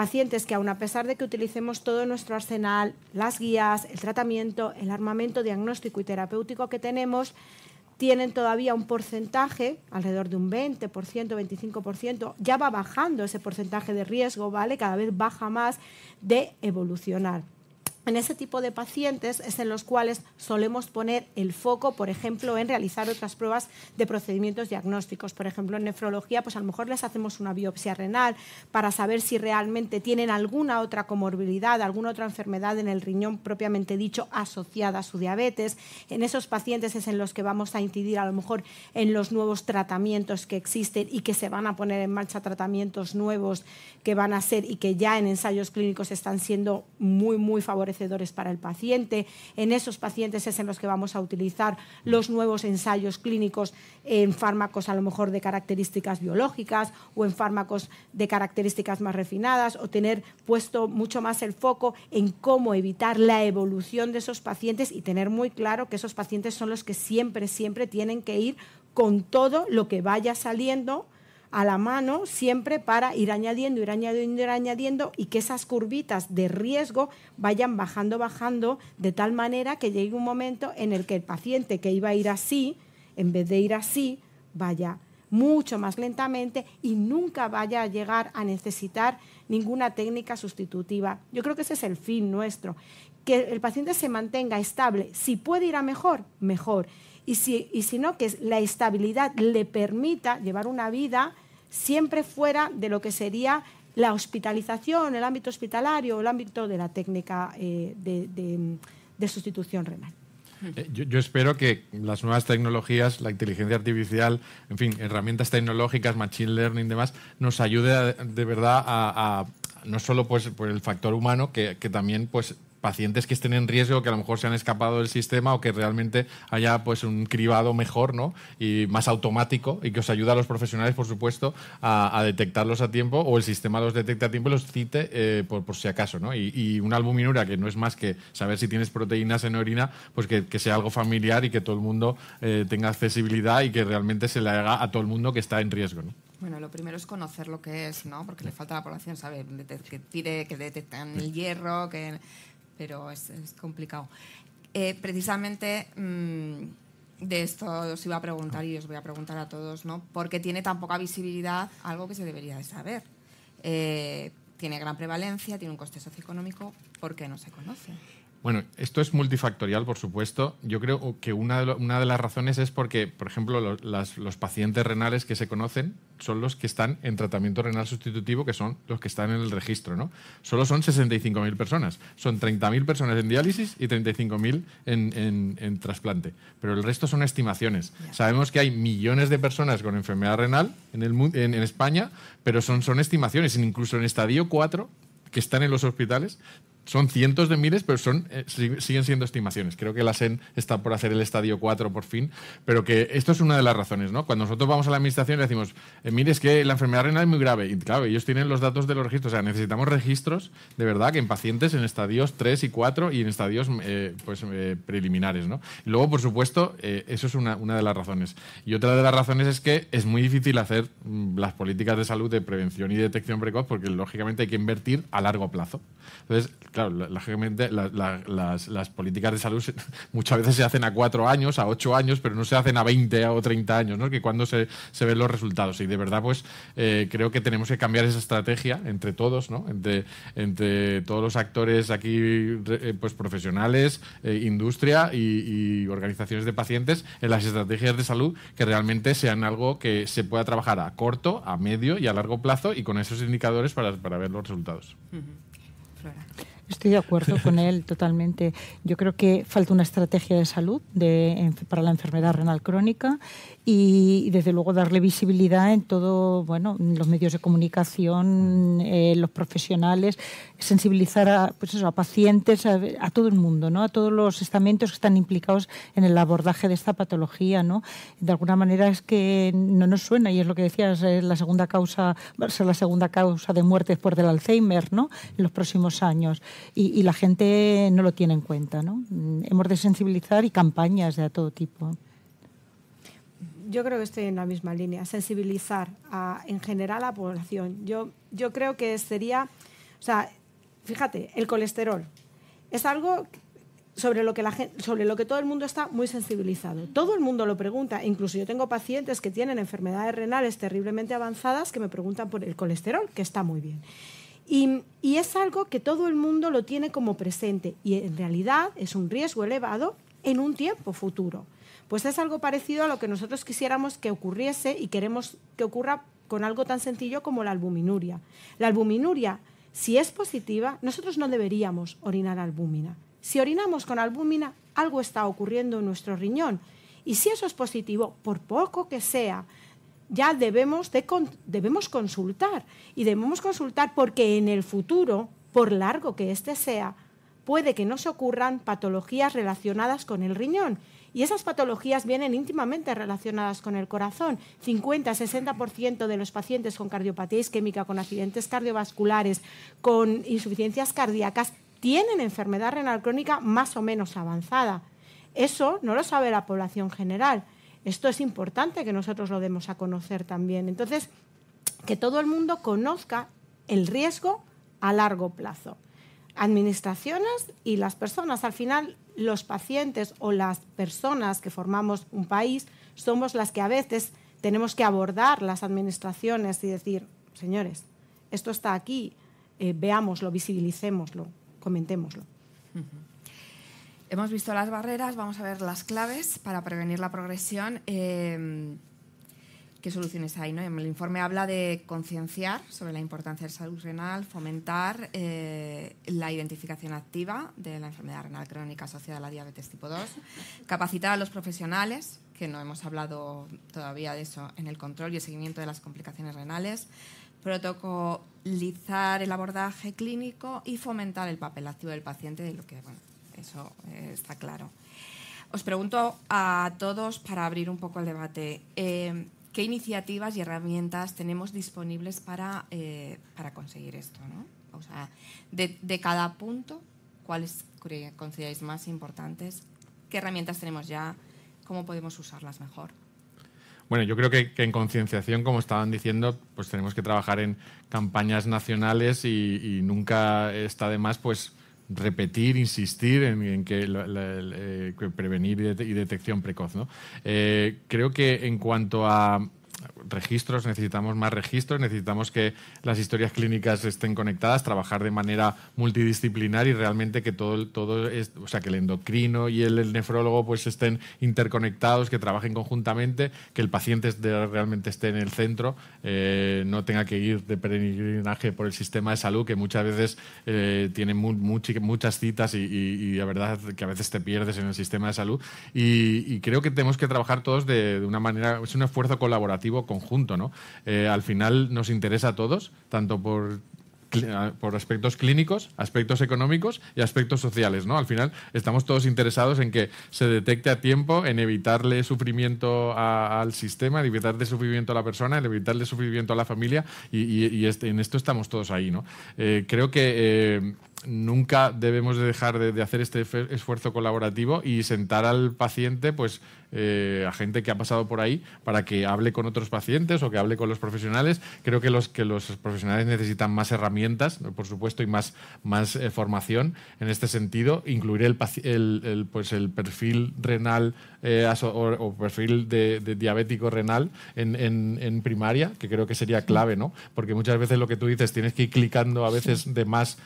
pacientes que aun a pesar de que utilicemos todo nuestro arsenal, las guías, el tratamiento, el armamento diagnóstico y terapéutico que tenemos, tienen todavía un porcentaje, alrededor de un 20%, 25%, ya va bajando ese porcentaje de riesgo, ¿vale? Cada vez baja más de evolucionar. En ese tipo de pacientes es en los cuales solemos poner el foco, por ejemplo, en realizar otras pruebas de procedimientos diagnósticos. Por ejemplo, en nefrología, pues a lo mejor les hacemos una biopsia renal para saber si realmente tienen alguna otra comorbilidad, alguna otra enfermedad en el riñón propiamente dicho asociada a su diabetes. En esos pacientes es en los que vamos a incidir a lo mejor en los nuevos tratamientos que existen y que se van a poner en marcha tratamientos nuevos que van a ser y que ya en ensayos clínicos están siendo muy, muy favorables para el paciente. En esos pacientes es en los que vamos a utilizar los nuevos ensayos clínicos en fármacos a lo mejor de características biológicas o en fármacos de características más refinadas o tener puesto mucho más el foco en cómo evitar la evolución de esos pacientes y tener muy claro que esos pacientes son los que siempre, siempre tienen que ir con todo lo que vaya saliendo a la mano siempre para ir añadiendo, ir añadiendo, ir añadiendo y que esas curvitas de riesgo vayan bajando, bajando, de tal manera que llegue un momento en el que el paciente que iba a ir así, en vez de ir así, vaya mucho más lentamente y nunca vaya a llegar a necesitar ninguna técnica sustitutiva. Yo creo que ese es el fin nuestro, que el paciente se mantenga estable. Si puede ir a mejor, mejor y, si, y sino que la estabilidad le permita llevar una vida siempre fuera de lo que sería la hospitalización, el ámbito hospitalario o el ámbito de la técnica eh, de, sustitución renal. Eh, yo, espero que las nuevas tecnologías, la inteligencia artificial, en fin, herramientas tecnológicas, machine learning y demás, nos ayude de verdad a, no solo pues por el factor humano que, que, también pues pacientes que estén en riesgo, que a lo mejor se han escapado del sistema o que realmente haya pues un cribado mejor ¿no? y más automático y que os ayude a los profesionales, por supuesto, a, detectarlos a tiempo o el sistema los detecte a tiempo y los cite eh, por, si acaso. ¿no? Y, una albuminura que no es más que saber si tienes proteínas en orina, pues que, sea algo familiar y que todo el mundo eh, tenga accesibilidad y que realmente se le haga a todo el mundo que está en riesgo. ¿no? Bueno, lo primero es conocer lo que es, ¿no? Porque le falta a la población saber que que detectan el hierro, que pero es, complicado. Eh, precisamente mm, de esto os iba a preguntar y os voy a preguntar a todos, ¿no? ¿Por tiene tan poca visibilidad algo que se debería de saber? Eh, tiene gran prevalencia, tiene un coste socioeconómico, ¿por qué no se conoce? Bueno, esto es multifactorial, por supuesto. Yo creo que una de, las razones es porque, por ejemplo, los pacientes renales que se conocen, son los que están en tratamiento renal sustitutivo, que son los que están en el registro, ¿no? Solo son 65.000 personas. Son 30.000 personas en diálisis y 35.000 en, en, en, trasplante. Pero el resto son estimaciones. Sabemos que hay millones de personas con enfermedad renal en, el, España, pero son, son estimaciones. Incluso en estadio 4 que están en los hospitales, son cientos de miles, pero son, eh, siguen siendo estimaciones. Creo que la SEN está por hacer el estadio 4 por fin, pero que esto es una de las razones, ¿no? Cuando nosotros vamos a la administración y decimos, eh, mire, es que la enfermedad renal es muy grave, y claro, ellos tienen los datos de los registros, o sea, necesitamos registros de verdad que en pacientes en estadios 3 y 4 y en estadios eh, pues, preliminares, ¿no? luego, por supuesto, eso es una, una de las razones. Y otra de las razones es que es muy difícil hacer mm, las políticas de salud de prevención y detección precoz porque, lógicamente, hay que invertir a largo plazo. Entonces, claro, claro, lógicamente las, políticas de salud muchas veces se hacen a cuatro años, a ocho años, pero no se hacen a veinte o treinta años, ¿no? Que cuando se, se ven los resultados. Y de verdad, pues eh, creo que tenemos que cambiar esa estrategia entre todos, ¿no? Entre, entre todos los actores aquí, eh, pues profesionales, eh, industria y, organizaciones de pacientes, en las estrategias de salud que realmente sean algo que se pueda trabajar a corto, a medio y a largo plazo y con esos indicadores para, ver los resultados. Estoy de acuerdo con él totalmente. Yo creo que falta una estrategia de salud para la enfermedad renal crónica y, desde luego darle visibilidad en todo, bueno, los medios de comunicación, eh, los profesionales, sensibilizar a, pues a pacientes, a, todo el mundo, ¿no? A todos los estamentos que están implicados en el abordaje de esta patología, ¿no? De alguna manera es que no nos suena y es lo que decías, es la segunda causa, va a ser la segunda causa de muerte por del Alzheimer, ¿no? En los próximos años y, la gente no lo tiene en cuenta. ¿no? Mm, hemos de sensibilizar y campañas de todo tipo yo creo que estoy en la misma línea, sensibilizar en general a la población. Yo, creo que sería, o sea, fíjate, el colesterol es algo sobre sobre lo que todo el mundo está muy sensibilizado. Todo el mundo lo pregunta, incluso yo tengo pacientes que tienen enfermedades renales terriblemente avanzadas que me preguntan por el colesterol, que está muy bien. Y, es algo que todo el mundo lo tiene como presente y en realidad es un riesgo elevado en un tiempo futuro. Pues es algo parecido a lo que nosotros quisiéramos que ocurriese y queremos que ocurra con algo tan sencillo como la albuminuria. La albuminuria, si es positiva, nosotros no deberíamos orinar albúmina. Si orinamos con albúmina, algo está ocurriendo en nuestro riñón. Y si eso es positivo, por poco que sea, ya debemos, consultar y debemos consultar porque en el futuro, por largo que este sea, puede que no se ocurran patologías relacionadas con el riñón. Y esas patologías vienen íntimamente relacionadas con el corazón. 50-60% de los pacientes con cardiopatía isquémica, con accidentes cardiovasculares, con insuficiencias cardíacas, tienen enfermedad renal crónica más o menos avanzada. Eso no lo sabe la población general. Esto es importante que nosotros lo demos a conocer también. Entonces, que todo el mundo conozca el riesgo a largo plazo. Administraciones y las personas, al final los pacientes o las personas que formamos un país somos las que a veces tenemos que abordar las administraciones y decir, señores, esto está aquí, eh, veámoslo, visibilicémoslo, comentémoslo. Hemos visto las barreras, vamos a ver las claves para prevenir la progresión. Em, ¿Qué soluciones hay? El informe habla de concienciar sobre la importancia de salud renal, fomentar eh, la identificación activa de la enfermedad renal crónica asociada a la diabetes tipo 2, capacitar a los profesionales, que no hemos hablado todavía de eso, en el control y el seguimiento de las complicaciones renales, protocolizar el abordaje clínico y fomentar el papel activo del paciente, de lo que bueno, eso eh, está claro. Os pregunto a todos para abrir un poco el debate. Eh, ¿Qué iniciativas y herramientas tenemos disponibles para, eh, conseguir esto? O sea, de, cada punto, ¿cuáles consideráis más importantes? ¿Qué herramientas tenemos ya? ¿Cómo podemos usarlas mejor? Bueno, yo creo que, en concienciación, como estaban diciendo, pues tenemos que trabajar en campañas nacionales y, y nunca está de más pues repetir, insistir en, eh, que, prevenir y, detección precoz. ¿no? Eh, creo que en cuanto a registros, necesitamos más registros, necesitamos que las historias clínicas estén conectadas, trabajar de manera multidisciplinar y realmente que todo, todo o sea, que el endocrino y el, nefrólogo pues estén interconectados, que trabajen conjuntamente, que el paciente realmente esté en el centro, eh, no tenga que ir de peregrinaje por el sistema de salud, que muchas veces eh, tiene muchas citas y, la verdad que a veces te pierdes en el sistema de salud. Y, creo que tenemos que trabajar todos de una manera, es un esfuerzo colaborativo conjunto. ¿no? Eh, al final nos interesa a todos, tanto por por aspectos clínicos, aspectos económicos y aspectos sociales, ¿no? Al final estamos todos interesados en que se detecte a tiempo, en evitarle sufrimiento al sistema, en evitarle sufrimiento a la persona, en evitarle sufrimiento a la familia y, este, en esto estamos todos ahí, ¿no? Eh, creo que... Eh, nunca debemos dejar de hacer este esfuerzo colaborativo y sentar al paciente pues eh, a gente que ha pasado por ahí para que hable con otros pacientes o que hable con los profesionales. Creo que los, que los profesionales necesitan más herramientas, por supuesto, y más, más eh, formación en este sentido. Incluir el, pues el perfil renal eh, o, perfil de, diabético renal en, en, primaria, que creo que sería clave, ¿no? Porque muchas veces lo que tú dices, tienes que ir clicando a veces de más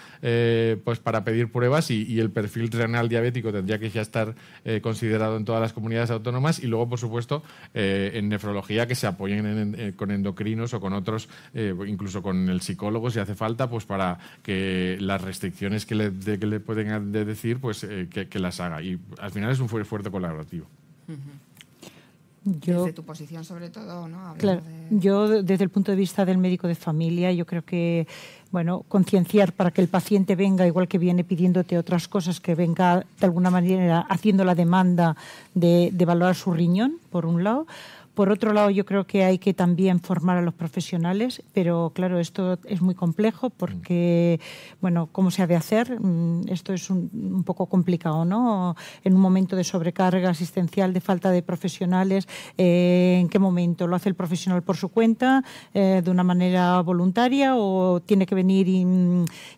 pues para pedir pruebas y, y, el perfil renal diabético tendría que ya estar considerado en todas las comunidades autónomas y luego, por supuesto, eh, en nefrología que se apoyen eh, con endocrinos o con otros, eh, incluso con el psicólogo si hace falta, pues para que las restricciones que le, que le pueden decir, pues que, las haga. Y al final es un fuerte colaborativo. Yo, desde tu posición, sobre todo, ¿no? claro, yo desde el punto de vista del médico de familia, yo creo que, bueno, concienciar para que el paciente venga, igual que viene pidiéndote otras cosas, que venga de alguna manera haciendo la demanda de, de valorar su riñón, por un lado, por otro lado, yo creo que hay que también formar a los profesionales, pero claro, esto es muy complejo porque, bueno, ¿cómo se ha de hacer? Mm, esto es un, poco complicado, ¿no? En un momento de sobrecarga asistencial, de falta de profesionales, eh, ¿en qué momento? ¿Lo hace el profesional por su cuenta, eh, de una manera voluntaria o tiene que venir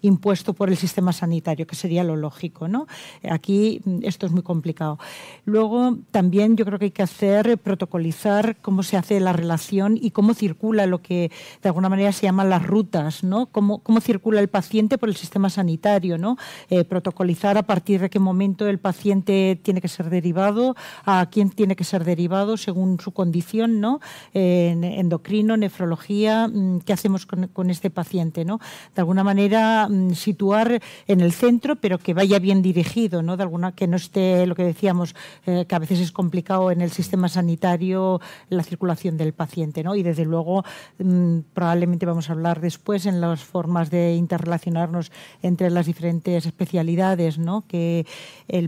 impuesto por el sistema sanitario, que sería lo lógico, ¿no? Aquí mm, esto es muy complicado. Luego, también yo creo que hay que hacer, protocolizar, cómo se hace la relación y cómo circula lo que de alguna manera se llaman las rutas, ¿no? Cómo, circula el paciente por el sistema sanitario, ¿no? Eh, protocolizar a partir de qué momento el paciente tiene que ser derivado, a quién tiene que ser derivado según su condición, ¿no? endocrino, nefrología, mm, ¿qué hacemos con, este paciente, ¿no? De alguna manera mm, situar en el centro, pero que vaya bien dirigido, ¿no? De alguna que no esté lo que decíamos, eh, que a veces es complicado en el sistema sanitario la circulación del paciente. ¿no? Y desde luego, mm, probablemente vamos a hablar después en las formas de interrelacionarnos entre las diferentes especialidades, ¿no? que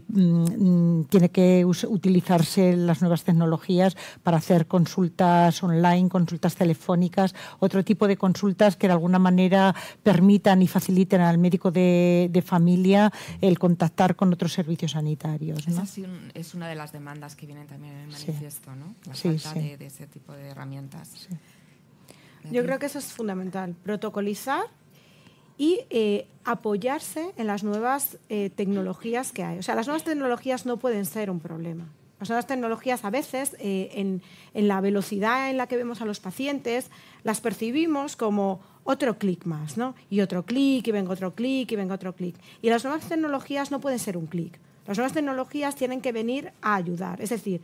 mm, mm, tiene que utilizarse las nuevas tecnologías para hacer consultas online, consultas telefónicas, otro tipo de consultas que de alguna manera permitan y faciliten al médico de, familia el contactar con otros servicios sanitarios. Esa es una de las demandas que vienen también en el manifiesto, ¿no? sí, de, ese tipo de herramientas. Yo creo que eso es fundamental, protocolizar y eh, apoyarse en las nuevas eh, tecnologías que hay. O sea, las nuevas tecnologías no pueden ser un problema. Las nuevas tecnologías a veces, eh, en, en, la velocidad en la que vemos a los pacientes, las percibimos como otro clic más, ¿no? Y otro clic, y venga otro clic, y venga otro clic. Y las nuevas tecnologías no pueden ser un clic. Las nuevas tecnologías tienen que venir a ayudar. Es decir,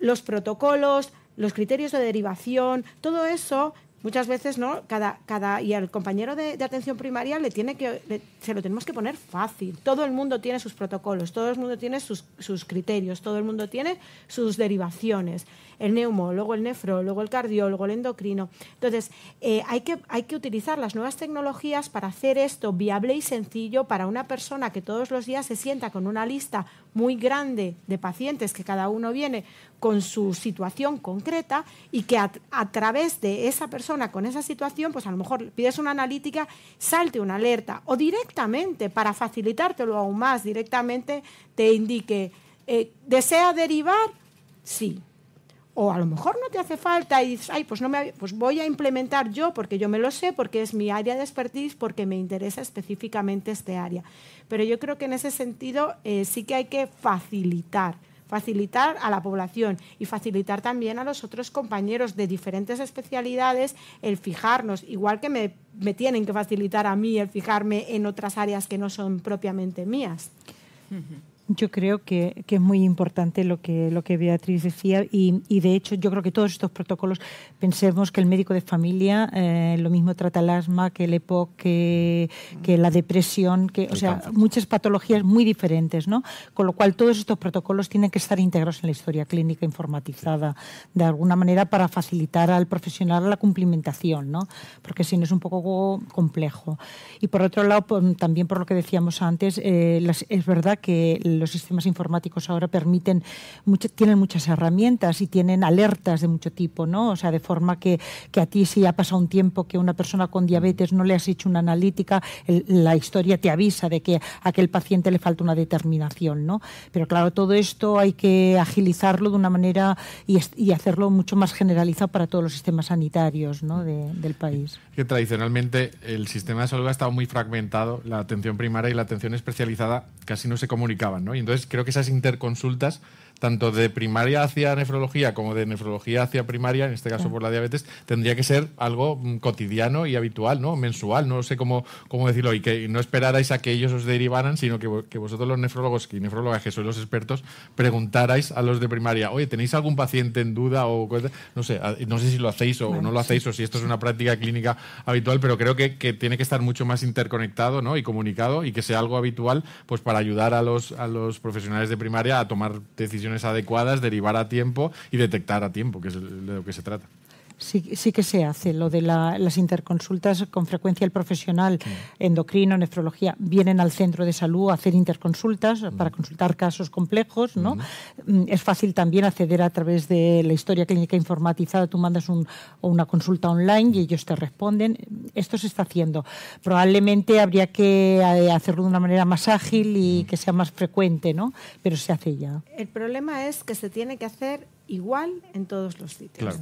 los protocolos, los criterios de derivación, todo eso muchas veces no cada cada y al compañero de, atención primaria le tiene que se lo tenemos que poner fácil todo el mundo tiene sus protocolos todo el mundo tiene sus, criterios todo el mundo tiene sus derivaciones el neumólogo el nefrólogo el cardiólogo el endocrino entonces eh, hay que hay que utilizar las nuevas tecnologías para hacer esto viable y sencillo para una persona que todos los días se sienta con una lista muy grande de pacientes que cada uno viene con su situación concreta y que a, través de esa persona con esa situación, pues a lo mejor pides una analítica, salte una alerta o directamente, para facilitártelo aún más, directamente te indique, eh, ¿desea derivar? Sí. O a lo mejor no te hace falta y dices, ay, pues, no me, pues voy a implementar yo porque yo me lo sé, porque es mi área de expertise, porque me interesa específicamente este área. Pero yo creo que en ese sentido eh, sí que hay que facilitar facilitar a la población y facilitar también a los otros compañeros de diferentes especialidades el fijarnos, igual que me, tienen que facilitar a mí el fijarme en otras áreas que no son propiamente mías. Yo creo que, es muy importante lo que, lo que Beatriz decía y, y, de hecho yo creo que todos estos protocolos, pensemos que el médico de familia eh, lo mismo trata el asma, que el EPOC, que, la depresión, que, o sea, muchas patologías muy diferentes, ¿no? Con lo cual todos estos protocolos tienen que estar integrados en la historia clínica informatizada de alguna manera para facilitar al profesional la cumplimentación, ¿no? Porque si no es un poco complejo. Y por otro lado, también por lo que decíamos antes, eh, es verdad que los sistemas informáticos ahora permiten, tienen muchas herramientas y tienen alertas de mucho tipo, ¿no? O sea, de forma que, a ti si ha pasado un tiempo que una persona con diabetes no le has hecho una analítica, la historia te avisa de que a aquel paciente le falta una determinación, ¿no? Pero claro, todo esto hay que agilizarlo de una manera y, hacerlo mucho más generalizado para todos los sistemas sanitarios del país. Que tradicionalmente el sistema de salud ha estado muy fragmentado, la atención primaria y la atención especializada casi no se comunicaban, y entonces creo que esas interconsultas tanto de primaria hacia nefrología como de nefrología hacia primaria, en este caso por la diabetes, tendría que ser algo mm, cotidiano y habitual, ¿no? Mensual, no sé cómo, cómo decirlo, y que no esperarais a que ellos os derivaran, sino que, vosotros los nefrólogos y nefrólogas, que sois los expertos, preguntarais a los de primaria, oye, ¿tenéis algún paciente en duda o no sé, no sé si lo hacéis o no lo hacéis o si esto es una práctica clínica habitual, pero creo que, que, tiene que estar mucho más interconectado, ¿no? Y comunicado y que sea algo habitual, pues para ayudar a los, a los profesionales de primaria a tomar decisiones adecuadas, derivar a tiempo y detectar a tiempo, que es de lo que se trata sí, que se hace. Lo de las interconsultas, con frecuencia el profesional endocrino, nefrología, vienen al centro de salud a hacer interconsultas para consultar casos complejos. ¿no? Mm, es fácil también acceder a través de la historia clínica informatizada. Tú mandas una consulta online y ellos te responden. Esto se está haciendo. Probablemente habría que eh, hacerlo de una manera más ágil y que sea más frecuente, ¿no? pero se hace ya. El problema es que se tiene que hacer igual en todos los sitios.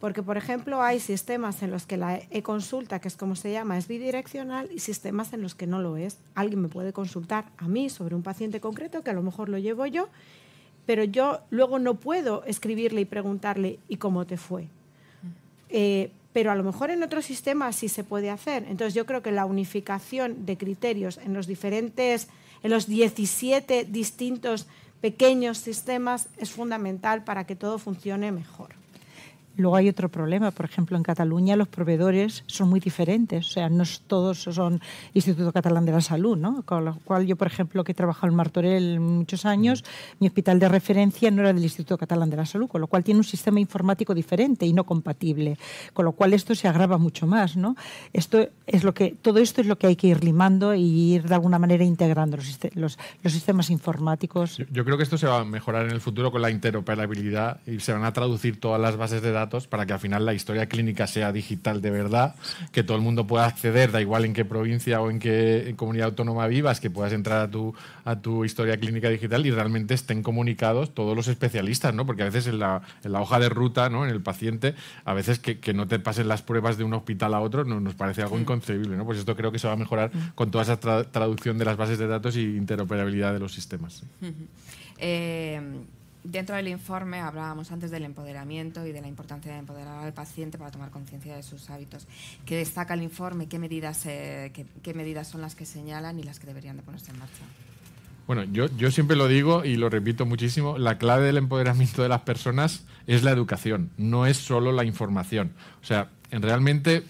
Porque, por ejemplo, hay sistemas en los que la e-consulta, que es como se llama, es bidireccional y sistemas en los que no lo es. Alguien me puede consultar a mí sobre un paciente concreto, que a lo mejor lo llevo yo, pero yo luego no puedo escribirle y preguntarle, ¿y cómo te fue? Eh, pero a lo mejor en otros sistemas sí se puede hacer. Entonces yo creo que la unificación de criterios en los diferentes, en los 17 distintos pequeños sistemas es fundamental para que todo funcione mejor. Luego hay otro problema, por ejemplo, en Cataluña los proveedores son muy diferentes, o sea, no todos son Instituto Catalán de la Salud, ¿no? Con lo cual yo, por ejemplo, que he trabajado en Martorell muchos años, mi hospital de referencia no era del Instituto Catalán de la Salud, con lo cual tiene un sistema informático diferente y no compatible, con lo cual esto se agrava mucho más, ¿no? Esto es lo que todo esto es lo que hay que ir limando y ir de alguna manera integrando los, los, sistemas informáticos. yo creo que esto se va a mejorar en el futuro con la interoperabilidad y se van a traducir todas las bases de datos para que al final la historia clínica sea digital de verdad, que todo el mundo pueda acceder, da igual en qué provincia o en qué comunidad autónoma vivas, que puedas entrar a tu, a tu historia clínica digital y realmente estén comunicados todos los especialistas, ¿no? Porque a veces en la, hoja de ruta, En el paciente, a veces que, no te pasen las pruebas de un hospital a otro nos parece algo inconcebible, Pues esto creo que se va a mejorar mm. con toda esa traducción de las bases de datos y interoperabilidad de los sistemas. Dentro del informe hablábamos antes del empoderamiento y de la importancia de empoderar al paciente para tomar conciencia de sus hábitos. ¿Qué destaca el informe? ¿Qué medidas, eh, qué, medidas son las que señalan y las que deberían de ponerse en marcha? Bueno, yo, yo, siempre lo digo y lo repito muchísimo, la clave del empoderamiento de las personas es la educación, no es solo la información. O sea, en realmente,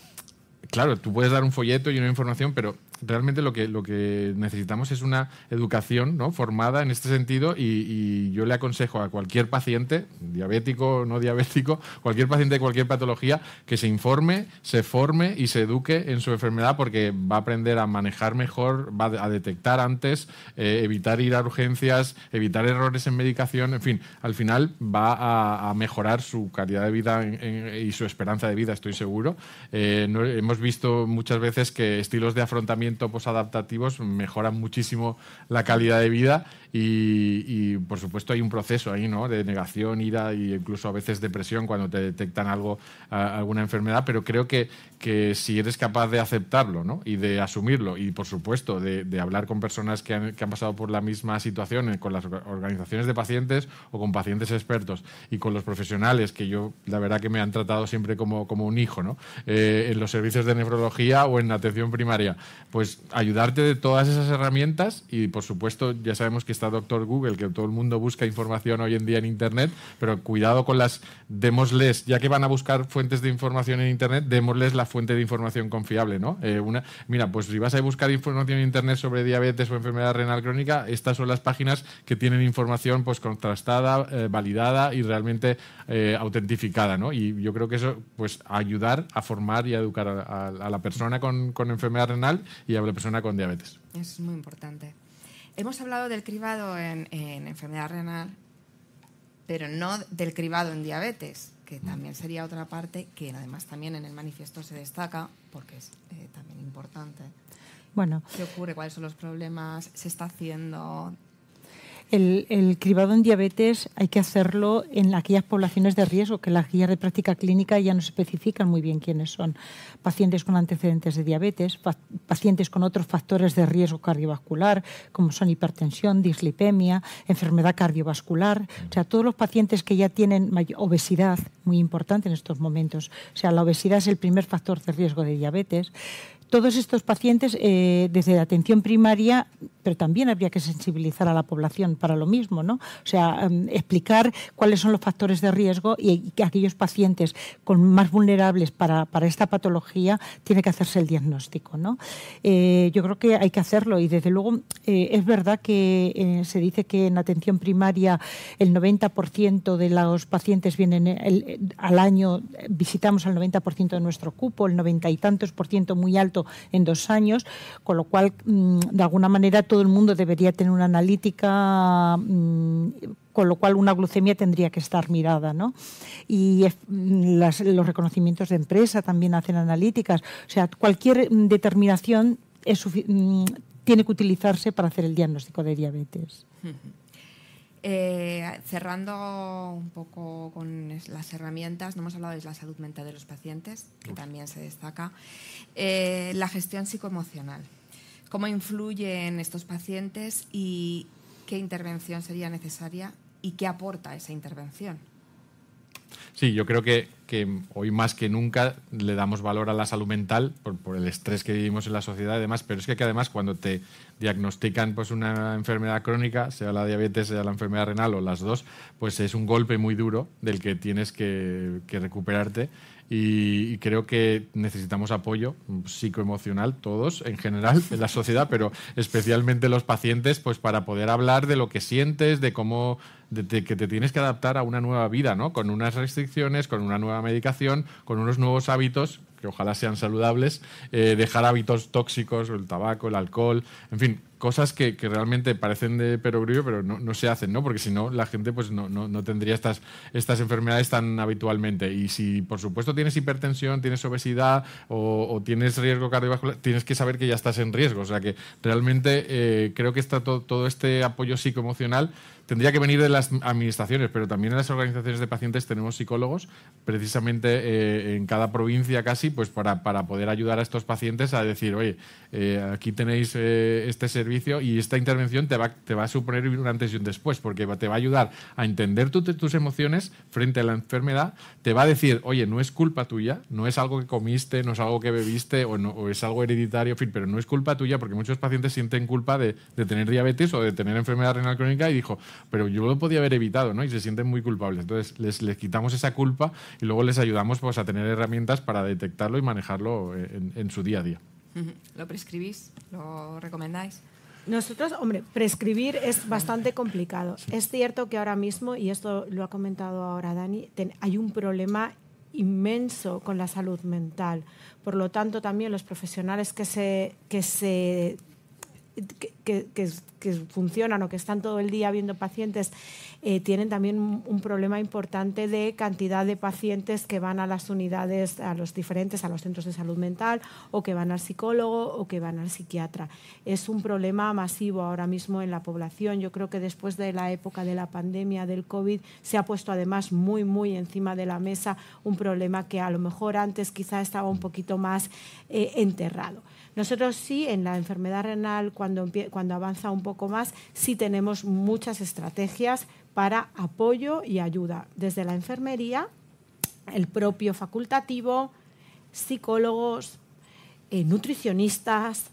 claro, tú puedes dar un folleto y una información, pero realmente lo que, lo que necesitamos es una educación ¿no? formada en este sentido y, yo le aconsejo a cualquier paciente, diabético, o no diabético, cualquier paciente de cualquier patología, que se informe, se forme y se eduque en su enfermedad porque va a aprender a manejar mejor, va a detectar antes, eh, evitar ir a urgencias, evitar errores en medicación, en fin, al final va a, mejorar su calidad de vida y su esperanza de vida, estoy seguro. Eh, hemos visto muchas veces que estilos de afrontamiento en topos adaptativos mejoran muchísimo la calidad de vida y, por supuesto hay un proceso ahí, ¿no? De negación, ira e incluso a veces depresión cuando te detectan algo, alguna enfermedad, pero creo que, que si eres capaz de aceptarlo, ¿no? Y de asumirlo y por supuesto de, hablar con personas que han, pasado por la misma situación, eh, con las organizaciones de pacientes o con pacientes expertos y con los profesionales que yo la verdad que me han tratado siempre como, como un hijo, ¿no? Eh, en los servicios de nefrología o en atención primaria, pues ayudarte de todas esas herramientas y por supuesto ya sabemos que está Doctor Google, que todo el mundo busca información hoy en día en Internet, pero cuidado con las, démosles, ya que van a buscar fuentes de información en Internet, démosles la fuente de información confiable, ¿no? Eh, una, mira, pues si vas a buscar información en Internet sobre diabetes o enfermedad renal crónica, estas son las páginas que tienen información pues contrastada, eh, validada y realmente eh, autentificada, ¿no? Y yo creo que eso, pues ayudar a formar y educar a, la persona con, enfermedad renal y a la persona con diabetes. es muy importante hemos hablado del cribado en, enfermedad renal, pero no del cribado en diabetes, que mm. también sería otra parte que además también en el manifiesto se destaca porque es eh, también importante. Bueno. ¿Qué ocurre? ¿Cuáles son los problemas? ¿Se está haciendo? el, cribado en diabetes hay que hacerlo en aquellas poblaciones de riesgo, que las guías de práctica clínica ya no especifican muy bien quiénes son. Pacientes con antecedentes de diabetes, pacientes con otros factores de riesgo cardiovascular, como son hipertensión, dislipemia, enfermedad cardiovascular. O sea, todos los pacientes que ya tienen obesidad, muy importante en estos momentos. O sea, la obesidad es el primer factor de riesgo de diabetes todos estos pacientes, eh, desde la atención primaria, pero también habría que sensibilizar a la población para lo mismo, ¿no? O sea, em, explicar cuáles son los factores de riesgo y, que aquellos pacientes con más vulnerables para, esta patología tiene que hacerse el diagnóstico, ¿no? Eh, yo creo que hay que hacerlo y desde luego eh, es verdad que eh, se dice que en atención primaria el 90% de los pacientes vienen al año, visitamos al 90% de nuestro cupo, el 90 y tantos por ciento muy alto en dos años, con lo cual, mm, de alguna manera, todo el mundo debería tener una analítica, mm, con lo cual una glucemia tendría que estar mirada. ¿no? Y mm, los reconocimientos de empresa también hacen analíticas. O sea, cualquier mm, determinación tiene que utilizarse para hacer el diagnóstico de diabetes. Eh, cerrando un poco con las herramientas, no hemos hablado de la salud mental de los pacientes, que también se destaca, eh, la gestión psicoemocional. ¿Cómo influyen estos pacientes y qué intervención sería necesaria y qué aporta esa intervención? Sí, yo creo que, hoy más que nunca le damos valor a la salud mental por, el estrés que vivimos en la sociedad y demás, pero es que, además cuando te diagnostican pues, una enfermedad crónica, sea la diabetes, sea la enfermedad renal o las dos, pues es un golpe muy duro del que tienes que, recuperarte y, y, creo que necesitamos apoyo psicoemocional todos en general en la sociedad, pero especialmente los pacientes pues para poder hablar de lo que sientes, de cómo de, que te tienes que adaptar a una nueva vida, ¿no? Con unas restricciones, con una nueva medicación, con unos nuevos hábitos que ojalá sean saludables, eh, dejar hábitos tóxicos, el tabaco, el alcohol, en fin, cosas que, realmente parecen de perogrullo, pero no, se hacen, ¿no? Porque si no, la gente pues no, no, tendría estas, estas enfermedades tan habitualmente. Y si, por supuesto, tienes hipertensión, tienes obesidad o, tienes riesgo cardiovascular, tienes que saber que ya estás en riesgo. O sea que realmente eh, creo que está todo, todo este apoyo psicoemocional tendría que venir de las administraciones, pero también en las organizaciones de pacientes tenemos psicólogos, precisamente eh, en cada provincia casi, pues para, para, poder ayudar a estos pacientes a decir, oye, eh, aquí tenéis eh, este servicio y esta intervención te va, te va a suponer un antes y un después, porque te va a ayudar a entender tus emociones frente a la enfermedad, te va a decir, oye, no es culpa tuya, no es algo que comiste, no es algo que bebiste o, no, es algo hereditario, pero no es culpa tuya, porque muchos pacientes sienten culpa de, de tener diabetes o de tener enfermedad renal crónica y dijo, pero yo lo podía haber evitado, ¿no? Y se sienten muy culpables. Entonces les, les quitamos esa culpa y luego les ayudamos pues, a tener herramientas para detectarlo y manejarlo eh, en, su día a día. ¿Lo prescribís? ¿Lo recomendáis? Nosotros, hombre, prescribir es bastante complicado. Es cierto que ahora mismo, y esto lo ha comentado ahora Dani, hay un problema inmenso con la salud mental. Por lo tanto, también los profesionales que se, que se que, funcionan o que están todo el día viendo pacientes eh, tienen también un, problema importante de cantidad de pacientes que van a las unidades, a los diferentes, a los centros de salud mental o que van al psicólogo o que van al psiquiatra. Es un problema masivo ahora mismo en la población. Yo creo que después de la época de la pandemia del COVID se ha puesto además muy, muy encima de la mesa un problema que a lo mejor antes quizá estaba un poquito más eh, enterrado. Nosotros sí, en la enfermedad renal, cuando, avanza un poco más, sí tenemos muchas estrategias para apoyo y ayuda, desde la enfermería, el propio facultativo, psicólogos, eh, nutricionistas,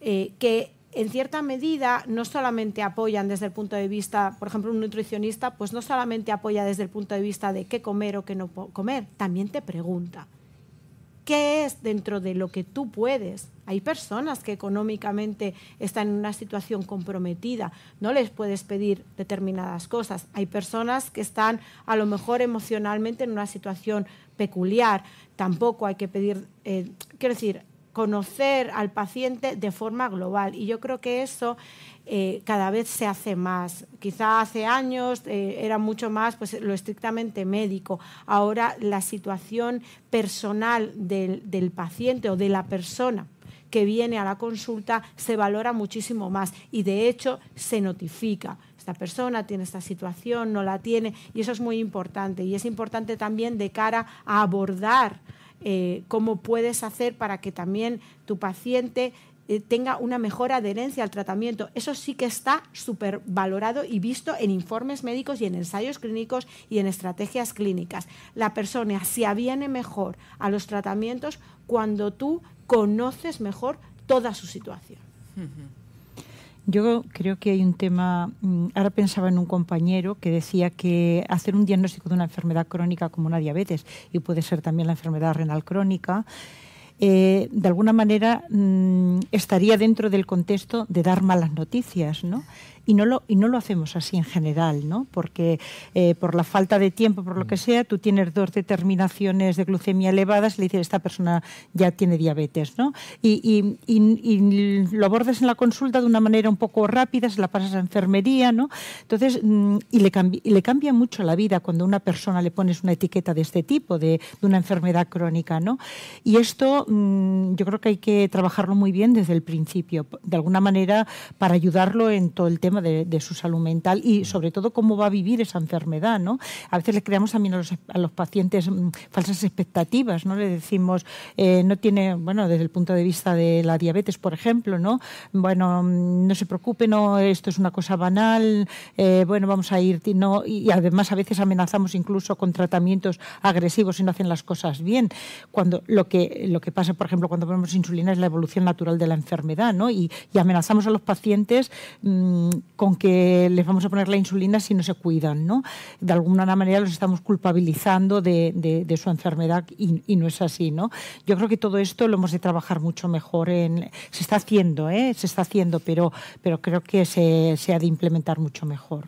eh, que en cierta medida no solamente apoyan desde el punto de vista, por ejemplo, un nutricionista, pues no solamente apoya desde el punto de vista de qué comer o qué no comer, también te pregunta qué es dentro de lo que tú puedes. Hay personas que económicamente están en una situación comprometida, no les puedes pedir determinadas cosas. Hay personas que están a lo mejor emocionalmente en una situación peculiar, tampoco hay que pedir, eh, quiero decir, conocer al paciente de forma global. Y yo creo que eso eh, cada vez se hace más. Quizá hace años eh, era mucho más pues, lo estrictamente médico. Ahora la situación personal del, paciente o de la persona que viene a la consulta se valora muchísimo más y de hecho se notifica esta persona tiene esta situación, no la tiene, y eso es muy importante. Y es importante también de cara a abordar eh, cómo puedes hacer para que también tu paciente eh, tenga una mejor adherencia al tratamiento. Eso sí que está súper valorado y visto en informes médicos y en ensayos clínicos y en estrategias clínicas. La persona se aviene mejor a los tratamientos cuando tú conoces mejor toda su situación. Yo creo que hay un tema, mm, ahora pensaba en un compañero que decía que hacer un diagnóstico de una enfermedad crónica como una diabetes, y puede ser también la enfermedad renal crónica, eh, de alguna manera mm, estaría dentro del contexto de dar malas noticias, ¿no? y no lo, y no lo hacemos así en general, ¿no? Porque eh, por la falta de tiempo, por lo que mm. sea, tú tienes dos determinaciones de glucemia elevadas y le dices, esta persona ya tiene diabetes, ¿no? Y, lo abordas en la consulta de una manera un poco rápida, se la pasas a enfermería, ¿no? Entonces, mm, y le, cambia, mucho la vida cuando a una persona le pones una etiqueta de este tipo, de, de una enfermedad crónica, ¿no? Y esto mm, yo creo que hay que trabajarlo muy bien desde el principio, de alguna manera para ayudarlo en todo el tema de, su salud mental y mm. sobre todo cómo va a vivir esa enfermedad, ¿no? A veces le creamos también a los, a los pacientes mm, falsas expectativas, ¿no? Le decimos, eh, no tiene, bueno, desde el punto de vista de la diabetes, por ejemplo, ¿no? Bueno, mm, no se preocupe, no, esto es una cosa banal, eh, bueno, vamos a ir, no, y además a veces amenazamos incluso con tratamientos agresivos si no hacen las cosas bien. Cuando lo que, lo que pasa, por ejemplo, cuando ponemos insulina es la evolución natural de la enfermedad, ¿no? Y, amenazamos a los pacientes con que les vamos a poner la insulina si no se cuidan, ¿no? De alguna manera los estamos culpabilizando de, de, su enfermedad y, no es así, ¿no? Yo creo que todo esto lo hemos de trabajar mucho mejor en... Se está haciendo, ¿eh? Se está haciendo, pero, pero creo que se, se ha de implementar mucho mejor.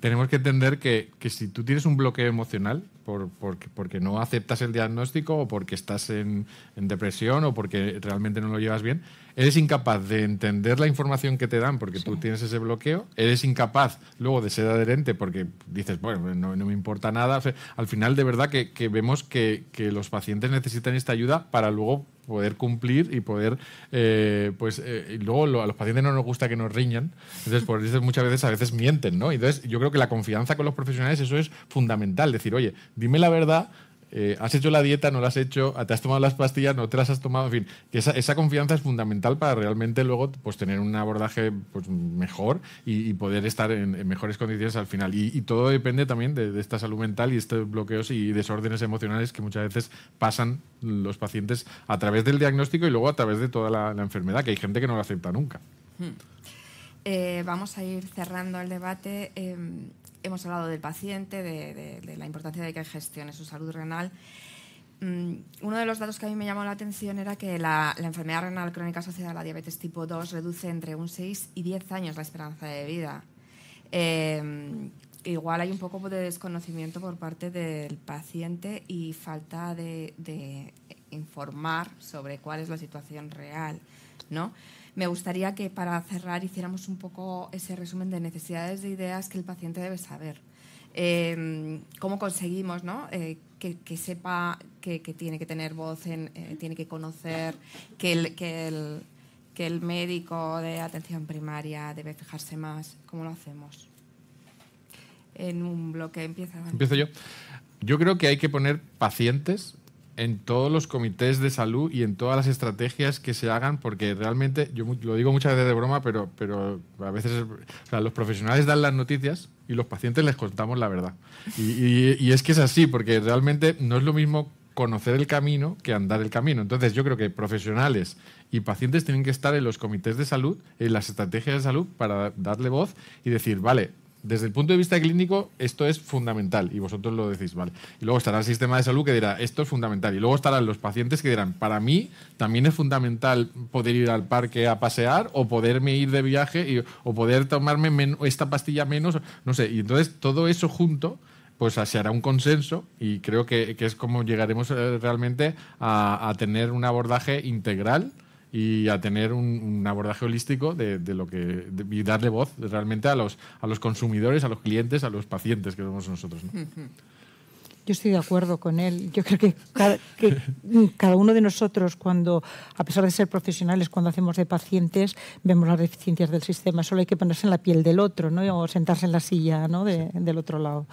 tenemos que entender que, que si tú tienes un bloqueo emocional, por, porque, no aceptas el diagnóstico o porque estás en, depresión o porque realmente no lo llevas bien, eres incapaz de entender la información que te dan porque tú tienes ese bloqueo, eres incapaz luego de ser adherente porque dices, bueno, no, me importa nada. al final, de verdad que, vemos que, que los pacientes necesitan esta ayuda para luego poder cumplir y poder, eh, pues, eh, y luego a los pacientes no nos gusta que nos riñan, entonces por eso muchas veces a veces mienten, ¿no? Entonces yo creo que la confianza con los profesionales, eso es fundamental, decir, oye, dime la verdad, eh, has hecho la dieta, no la has hecho, ah, te has tomado las pastillas, no te las has tomado, en fin, que esa, confianza es fundamental para realmente luego pues, tener un abordaje pues, mejor y, poder estar en, mejores condiciones al final. Y, todo depende también de, esta salud mental y estos bloqueos y desórdenes emocionales que muchas veces pasan los pacientes a través del diagnóstico y luego a través de toda la, enfermedad, que hay gente que no lo acepta nunca. Hmm. Eh, vamos a ir cerrando el debate. Em, hemos hablado del paciente, de, la importancia de que gestione su salud renal mm, uno de los datos que a mí me llamó la atención era que la, enfermedad renal crónica asociada a la diabetes tipo 2 reduce entre un 6 y 10 años la esperanza de vida. Em, igual hay un poco de desconocimiento por parte del paciente y falta de, informar sobre cuál es la situación real, ¿no? Me gustaría que para cerrar hiciéramos un poco ese resumen de necesidades de ideas que el paciente debe saber. Em, cómo conseguimos ¿no? Eh, que, sepa que, tiene que tener voz, en, eh, tiene que conocer, que el, que, el, médico de atención primaria debe fijarse más. ¿Cómo lo hacemos? En un bloque empieza. Empiezo yo. Yo creo que hay que poner pacientes en todos los comités de salud y en todas las estrategias que se hagan, porque realmente, yo lo digo muchas veces de broma, pero, pero a veces los profesionales dan las noticias y los pacientes les contamos la verdad. y es que es así, porque realmente no es lo mismo conocer el camino que andar el camino. Entonces yo creo que profesionales y pacientes tienen que estar en los comités de salud, en las estrategias de salud, para darle voz y decir, vale, desde el punto de vista clínico, esto es fundamental y vosotros lo decís, ¿vale? Y luego estará el sistema de salud que dirá, esto es fundamental. Y luego estarán los pacientes que dirán, para mí también es fundamental poder ir al parque a pasear o poderme ir de viaje y, o poder tomarme esta pastilla menos, no sé. Y entonces todo eso junto pues se hará un consenso y creo que, que es como llegaremos eh, realmente a, a tener un abordaje integral y a tener un, abordaje holístico de, lo que y darle voz realmente a los, a los consumidores, a los clientes, a los pacientes que somos nosotros. Yo estoy de acuerdo con él. Yo creo que cada, uno de nosotros, cuando, a pesar de ser profesionales, cuando hacemos de pacientes, vemos las deficiencias del sistema. Solo hay que ponerse en la piel del otro, ¿no? O sentarse en la silla ¿no? del otro lado.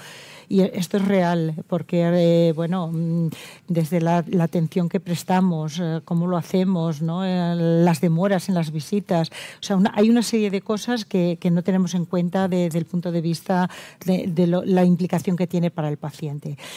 Y esto es real, porque, eh, bueno, mm, desde la, atención que prestamos, eh, cómo lo hacemos, ¿no? Eh, las demoras en las visitas. O sea, hay una serie de cosas que, no tenemos en cuenta desde el punto de vista de, la implicación que tiene para el paciente.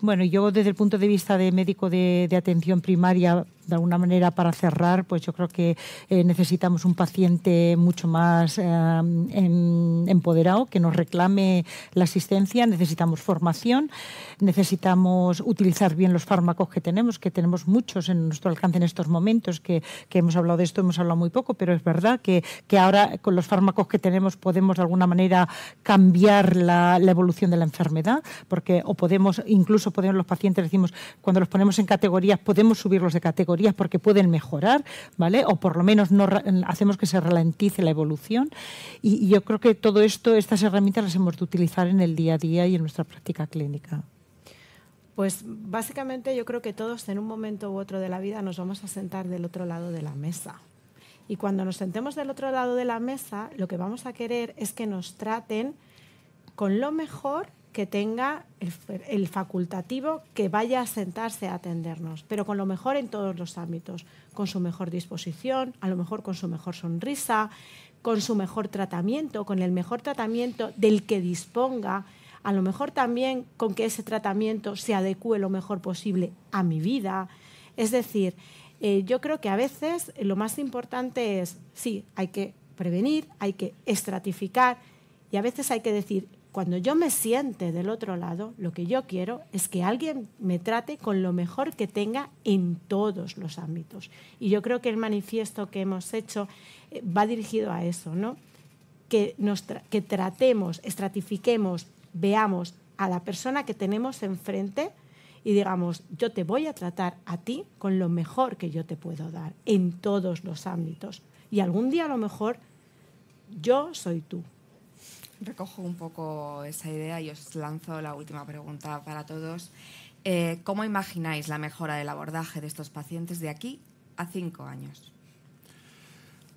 Bueno, yo desde el punto de vista de médico de, atención primaria, de alguna manera para cerrar, pues yo creo que eh, necesitamos un paciente mucho más eh, empoderado, que nos reclame la asistencia, necesitamos formación, necesitamos utilizar bien los fármacos que tenemos, que tenemos muchos en nuestro alcance en estos momentos, que, hemos hablado de esto, hemos hablado muy poco, pero es verdad que, ahora con los fármacos que tenemos podemos de alguna manera cambiar la, la evolución de la enfermedad, porque o podemos incluso podemos, los pacientes decimos, cuando los ponemos en categorías, podemos subirlos de categorías porque pueden mejorar, ¿vale? O por lo menos no, hacemos que se ralentice la evolución. Y, y yo creo que todo esto, estas herramientas las hemos de utilizar en el día a día y en nuestra práctica clínica. Pues básicamente yo creo que todos en un momento u otro de la vida nos vamos a sentar del otro lado de la mesa. Y cuando nos sentemos del otro lado de la mesa, lo que vamos a querer es que nos traten con lo mejor que tenga el, facultativo que vaya a sentarse a atendernos, pero con lo mejor en todos los ámbitos, con su mejor disposición, a lo mejor con su mejor sonrisa, con su mejor tratamiento, con el mejor tratamiento del que disponga, a lo mejor también con que ese tratamiento se adecue lo mejor posible a mi vida. Es decir, eh, yo creo que a veces lo más importante es, sí, hay que prevenir, hay que estratificar y a veces hay que decir, cuando yo me siente del otro lado, lo que yo quiero es que alguien me trate con lo mejor que tenga en todos los ámbitos. Y yo creo que el manifiesto que hemos hecho eh, va dirigido a eso, ¿no? Que, que tratemos, estratifiquemos, veamos a la persona que tenemos enfrente y digamos, yo te voy a tratar a ti con lo mejor que yo te puedo dar en todos los ámbitos. Y algún día a lo mejor yo soy tú, recojo un poco esa idea y os lanzo la última pregunta para todos. Eh, ¿Cómo imagináis la mejora del abordaje de estos pacientes de aquí a cinco años?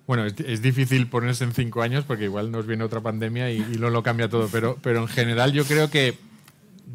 Bueno, es, difícil ponerse en cinco años porque igual nos viene otra pandemia y, y, lo, lo cambia todo, pero, pero en general yo creo que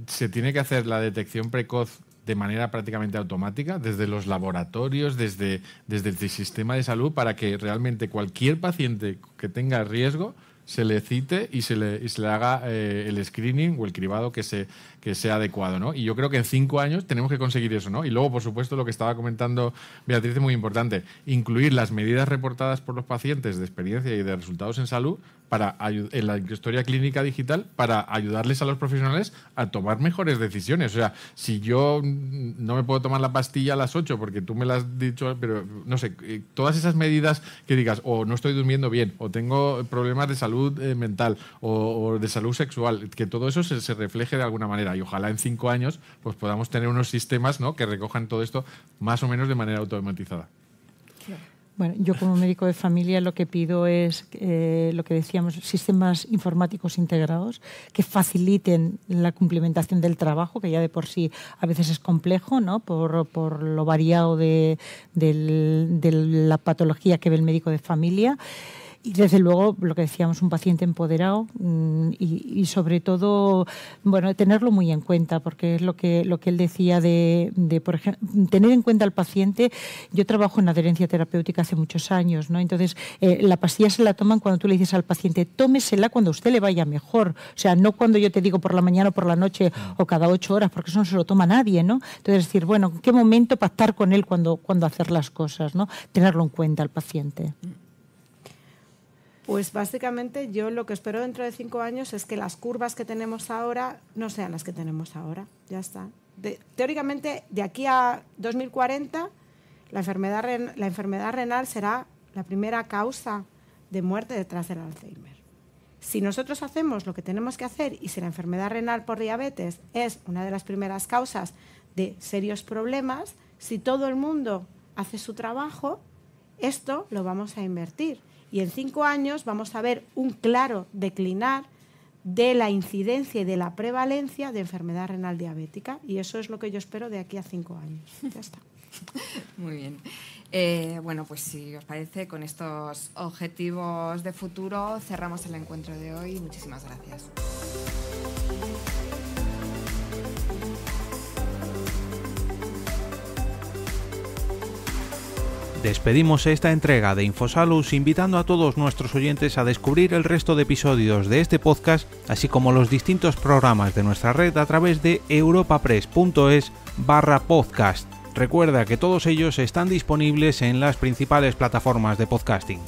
se tiene que hacer la detección precoz de manera prácticamente automática, desde los laboratorios, desde, desde el sistema de salud, para que realmente cualquier paciente que tenga riesgo se le cite y se le, se le haga eh, el screening o el cribado que se, que sea adecuado, ¿no? Y yo creo que en cinco años tenemos que conseguir eso, ¿no? Y luego, por supuesto, lo que estaba comentando Beatriz es muy importante, incluir las medidas reportadas por los pacientes de experiencia y de resultados en salud para en la historia clínica digital para ayudarles a los profesionales a tomar mejores decisiones. O sea, si yo no me puedo tomar la pastilla a las ocho... porque tú me la has dicho, pero no sé, eh, todas esas medidas que digas, o no estoy durmiendo bien, o tengo problemas de salud eh, mental, o, de salud sexual, que todo eso se refleje de alguna manera y ojalá en cinco años pues podamos tener unos sistemas que recojan todo esto más o menos de manera automatizada. Bueno, yo como médico de familia lo que pido es eh, lo que decíamos, sistemas informáticos integrados que faciliten la cumplimentación del trabajo, que ya de por sí a veces es complejo, ¿no? Por, lo variado de, de la patología que ve el médico de familia. Y desde luego, lo que decíamos, un paciente empoderado mm, y, sobre todo, bueno, tenerlo muy en cuenta, porque es lo que, lo que él decía de, por ejemplo, tener en cuenta al paciente. Yo trabajo en adherencia terapéutica hace muchos años, ¿no? Entonces, eh, la pastilla se la toman cuando tú le dices al paciente, tómesela cuando a usted le vaya mejor. O sea, no cuando yo te digo por la mañana o por la noche o cada ocho horas, porque eso no se lo toma nadie, ¿no? Entonces, decir, bueno, qué momento pactar con él cuando, cuando hacer las cosas, ¿no? Tenerlo en cuenta al paciente. Pues básicamente yo lo que espero dentro de cinco años es que las curvas que tenemos ahora no sean las que tenemos ahora. Ya está. teóricamente, de aquí a 2040, la enfermedad, la enfermedad renal será la primera causa de muerte detrás del Alzheimer. Si nosotros hacemos lo que tenemos que hacer y si la enfermedad renal por diabetes es una de las primeras causas de serios problemas, si todo el mundo hace su trabajo, esto lo vamos a invertir y en cinco años vamos a ver un claro declinar de la incidencia y de la prevalencia de enfermedad renal diabética. Y eso es lo que yo espero de aquí a cinco años. Ya está. Muy bien. Eh, bueno, pues si os parece, con estos objetivos de futuro cerramos el encuentro de hoy. Muchísimas gracias. Despedimos esta entrega de Infosalus invitando a todos nuestros oyentes a descubrir el resto de episodios de este podcast, así como los distintos programas de nuestra red a través de europapress.es barra podcast. Recuerda que todos ellos están disponibles en las principales plataformas de podcasting.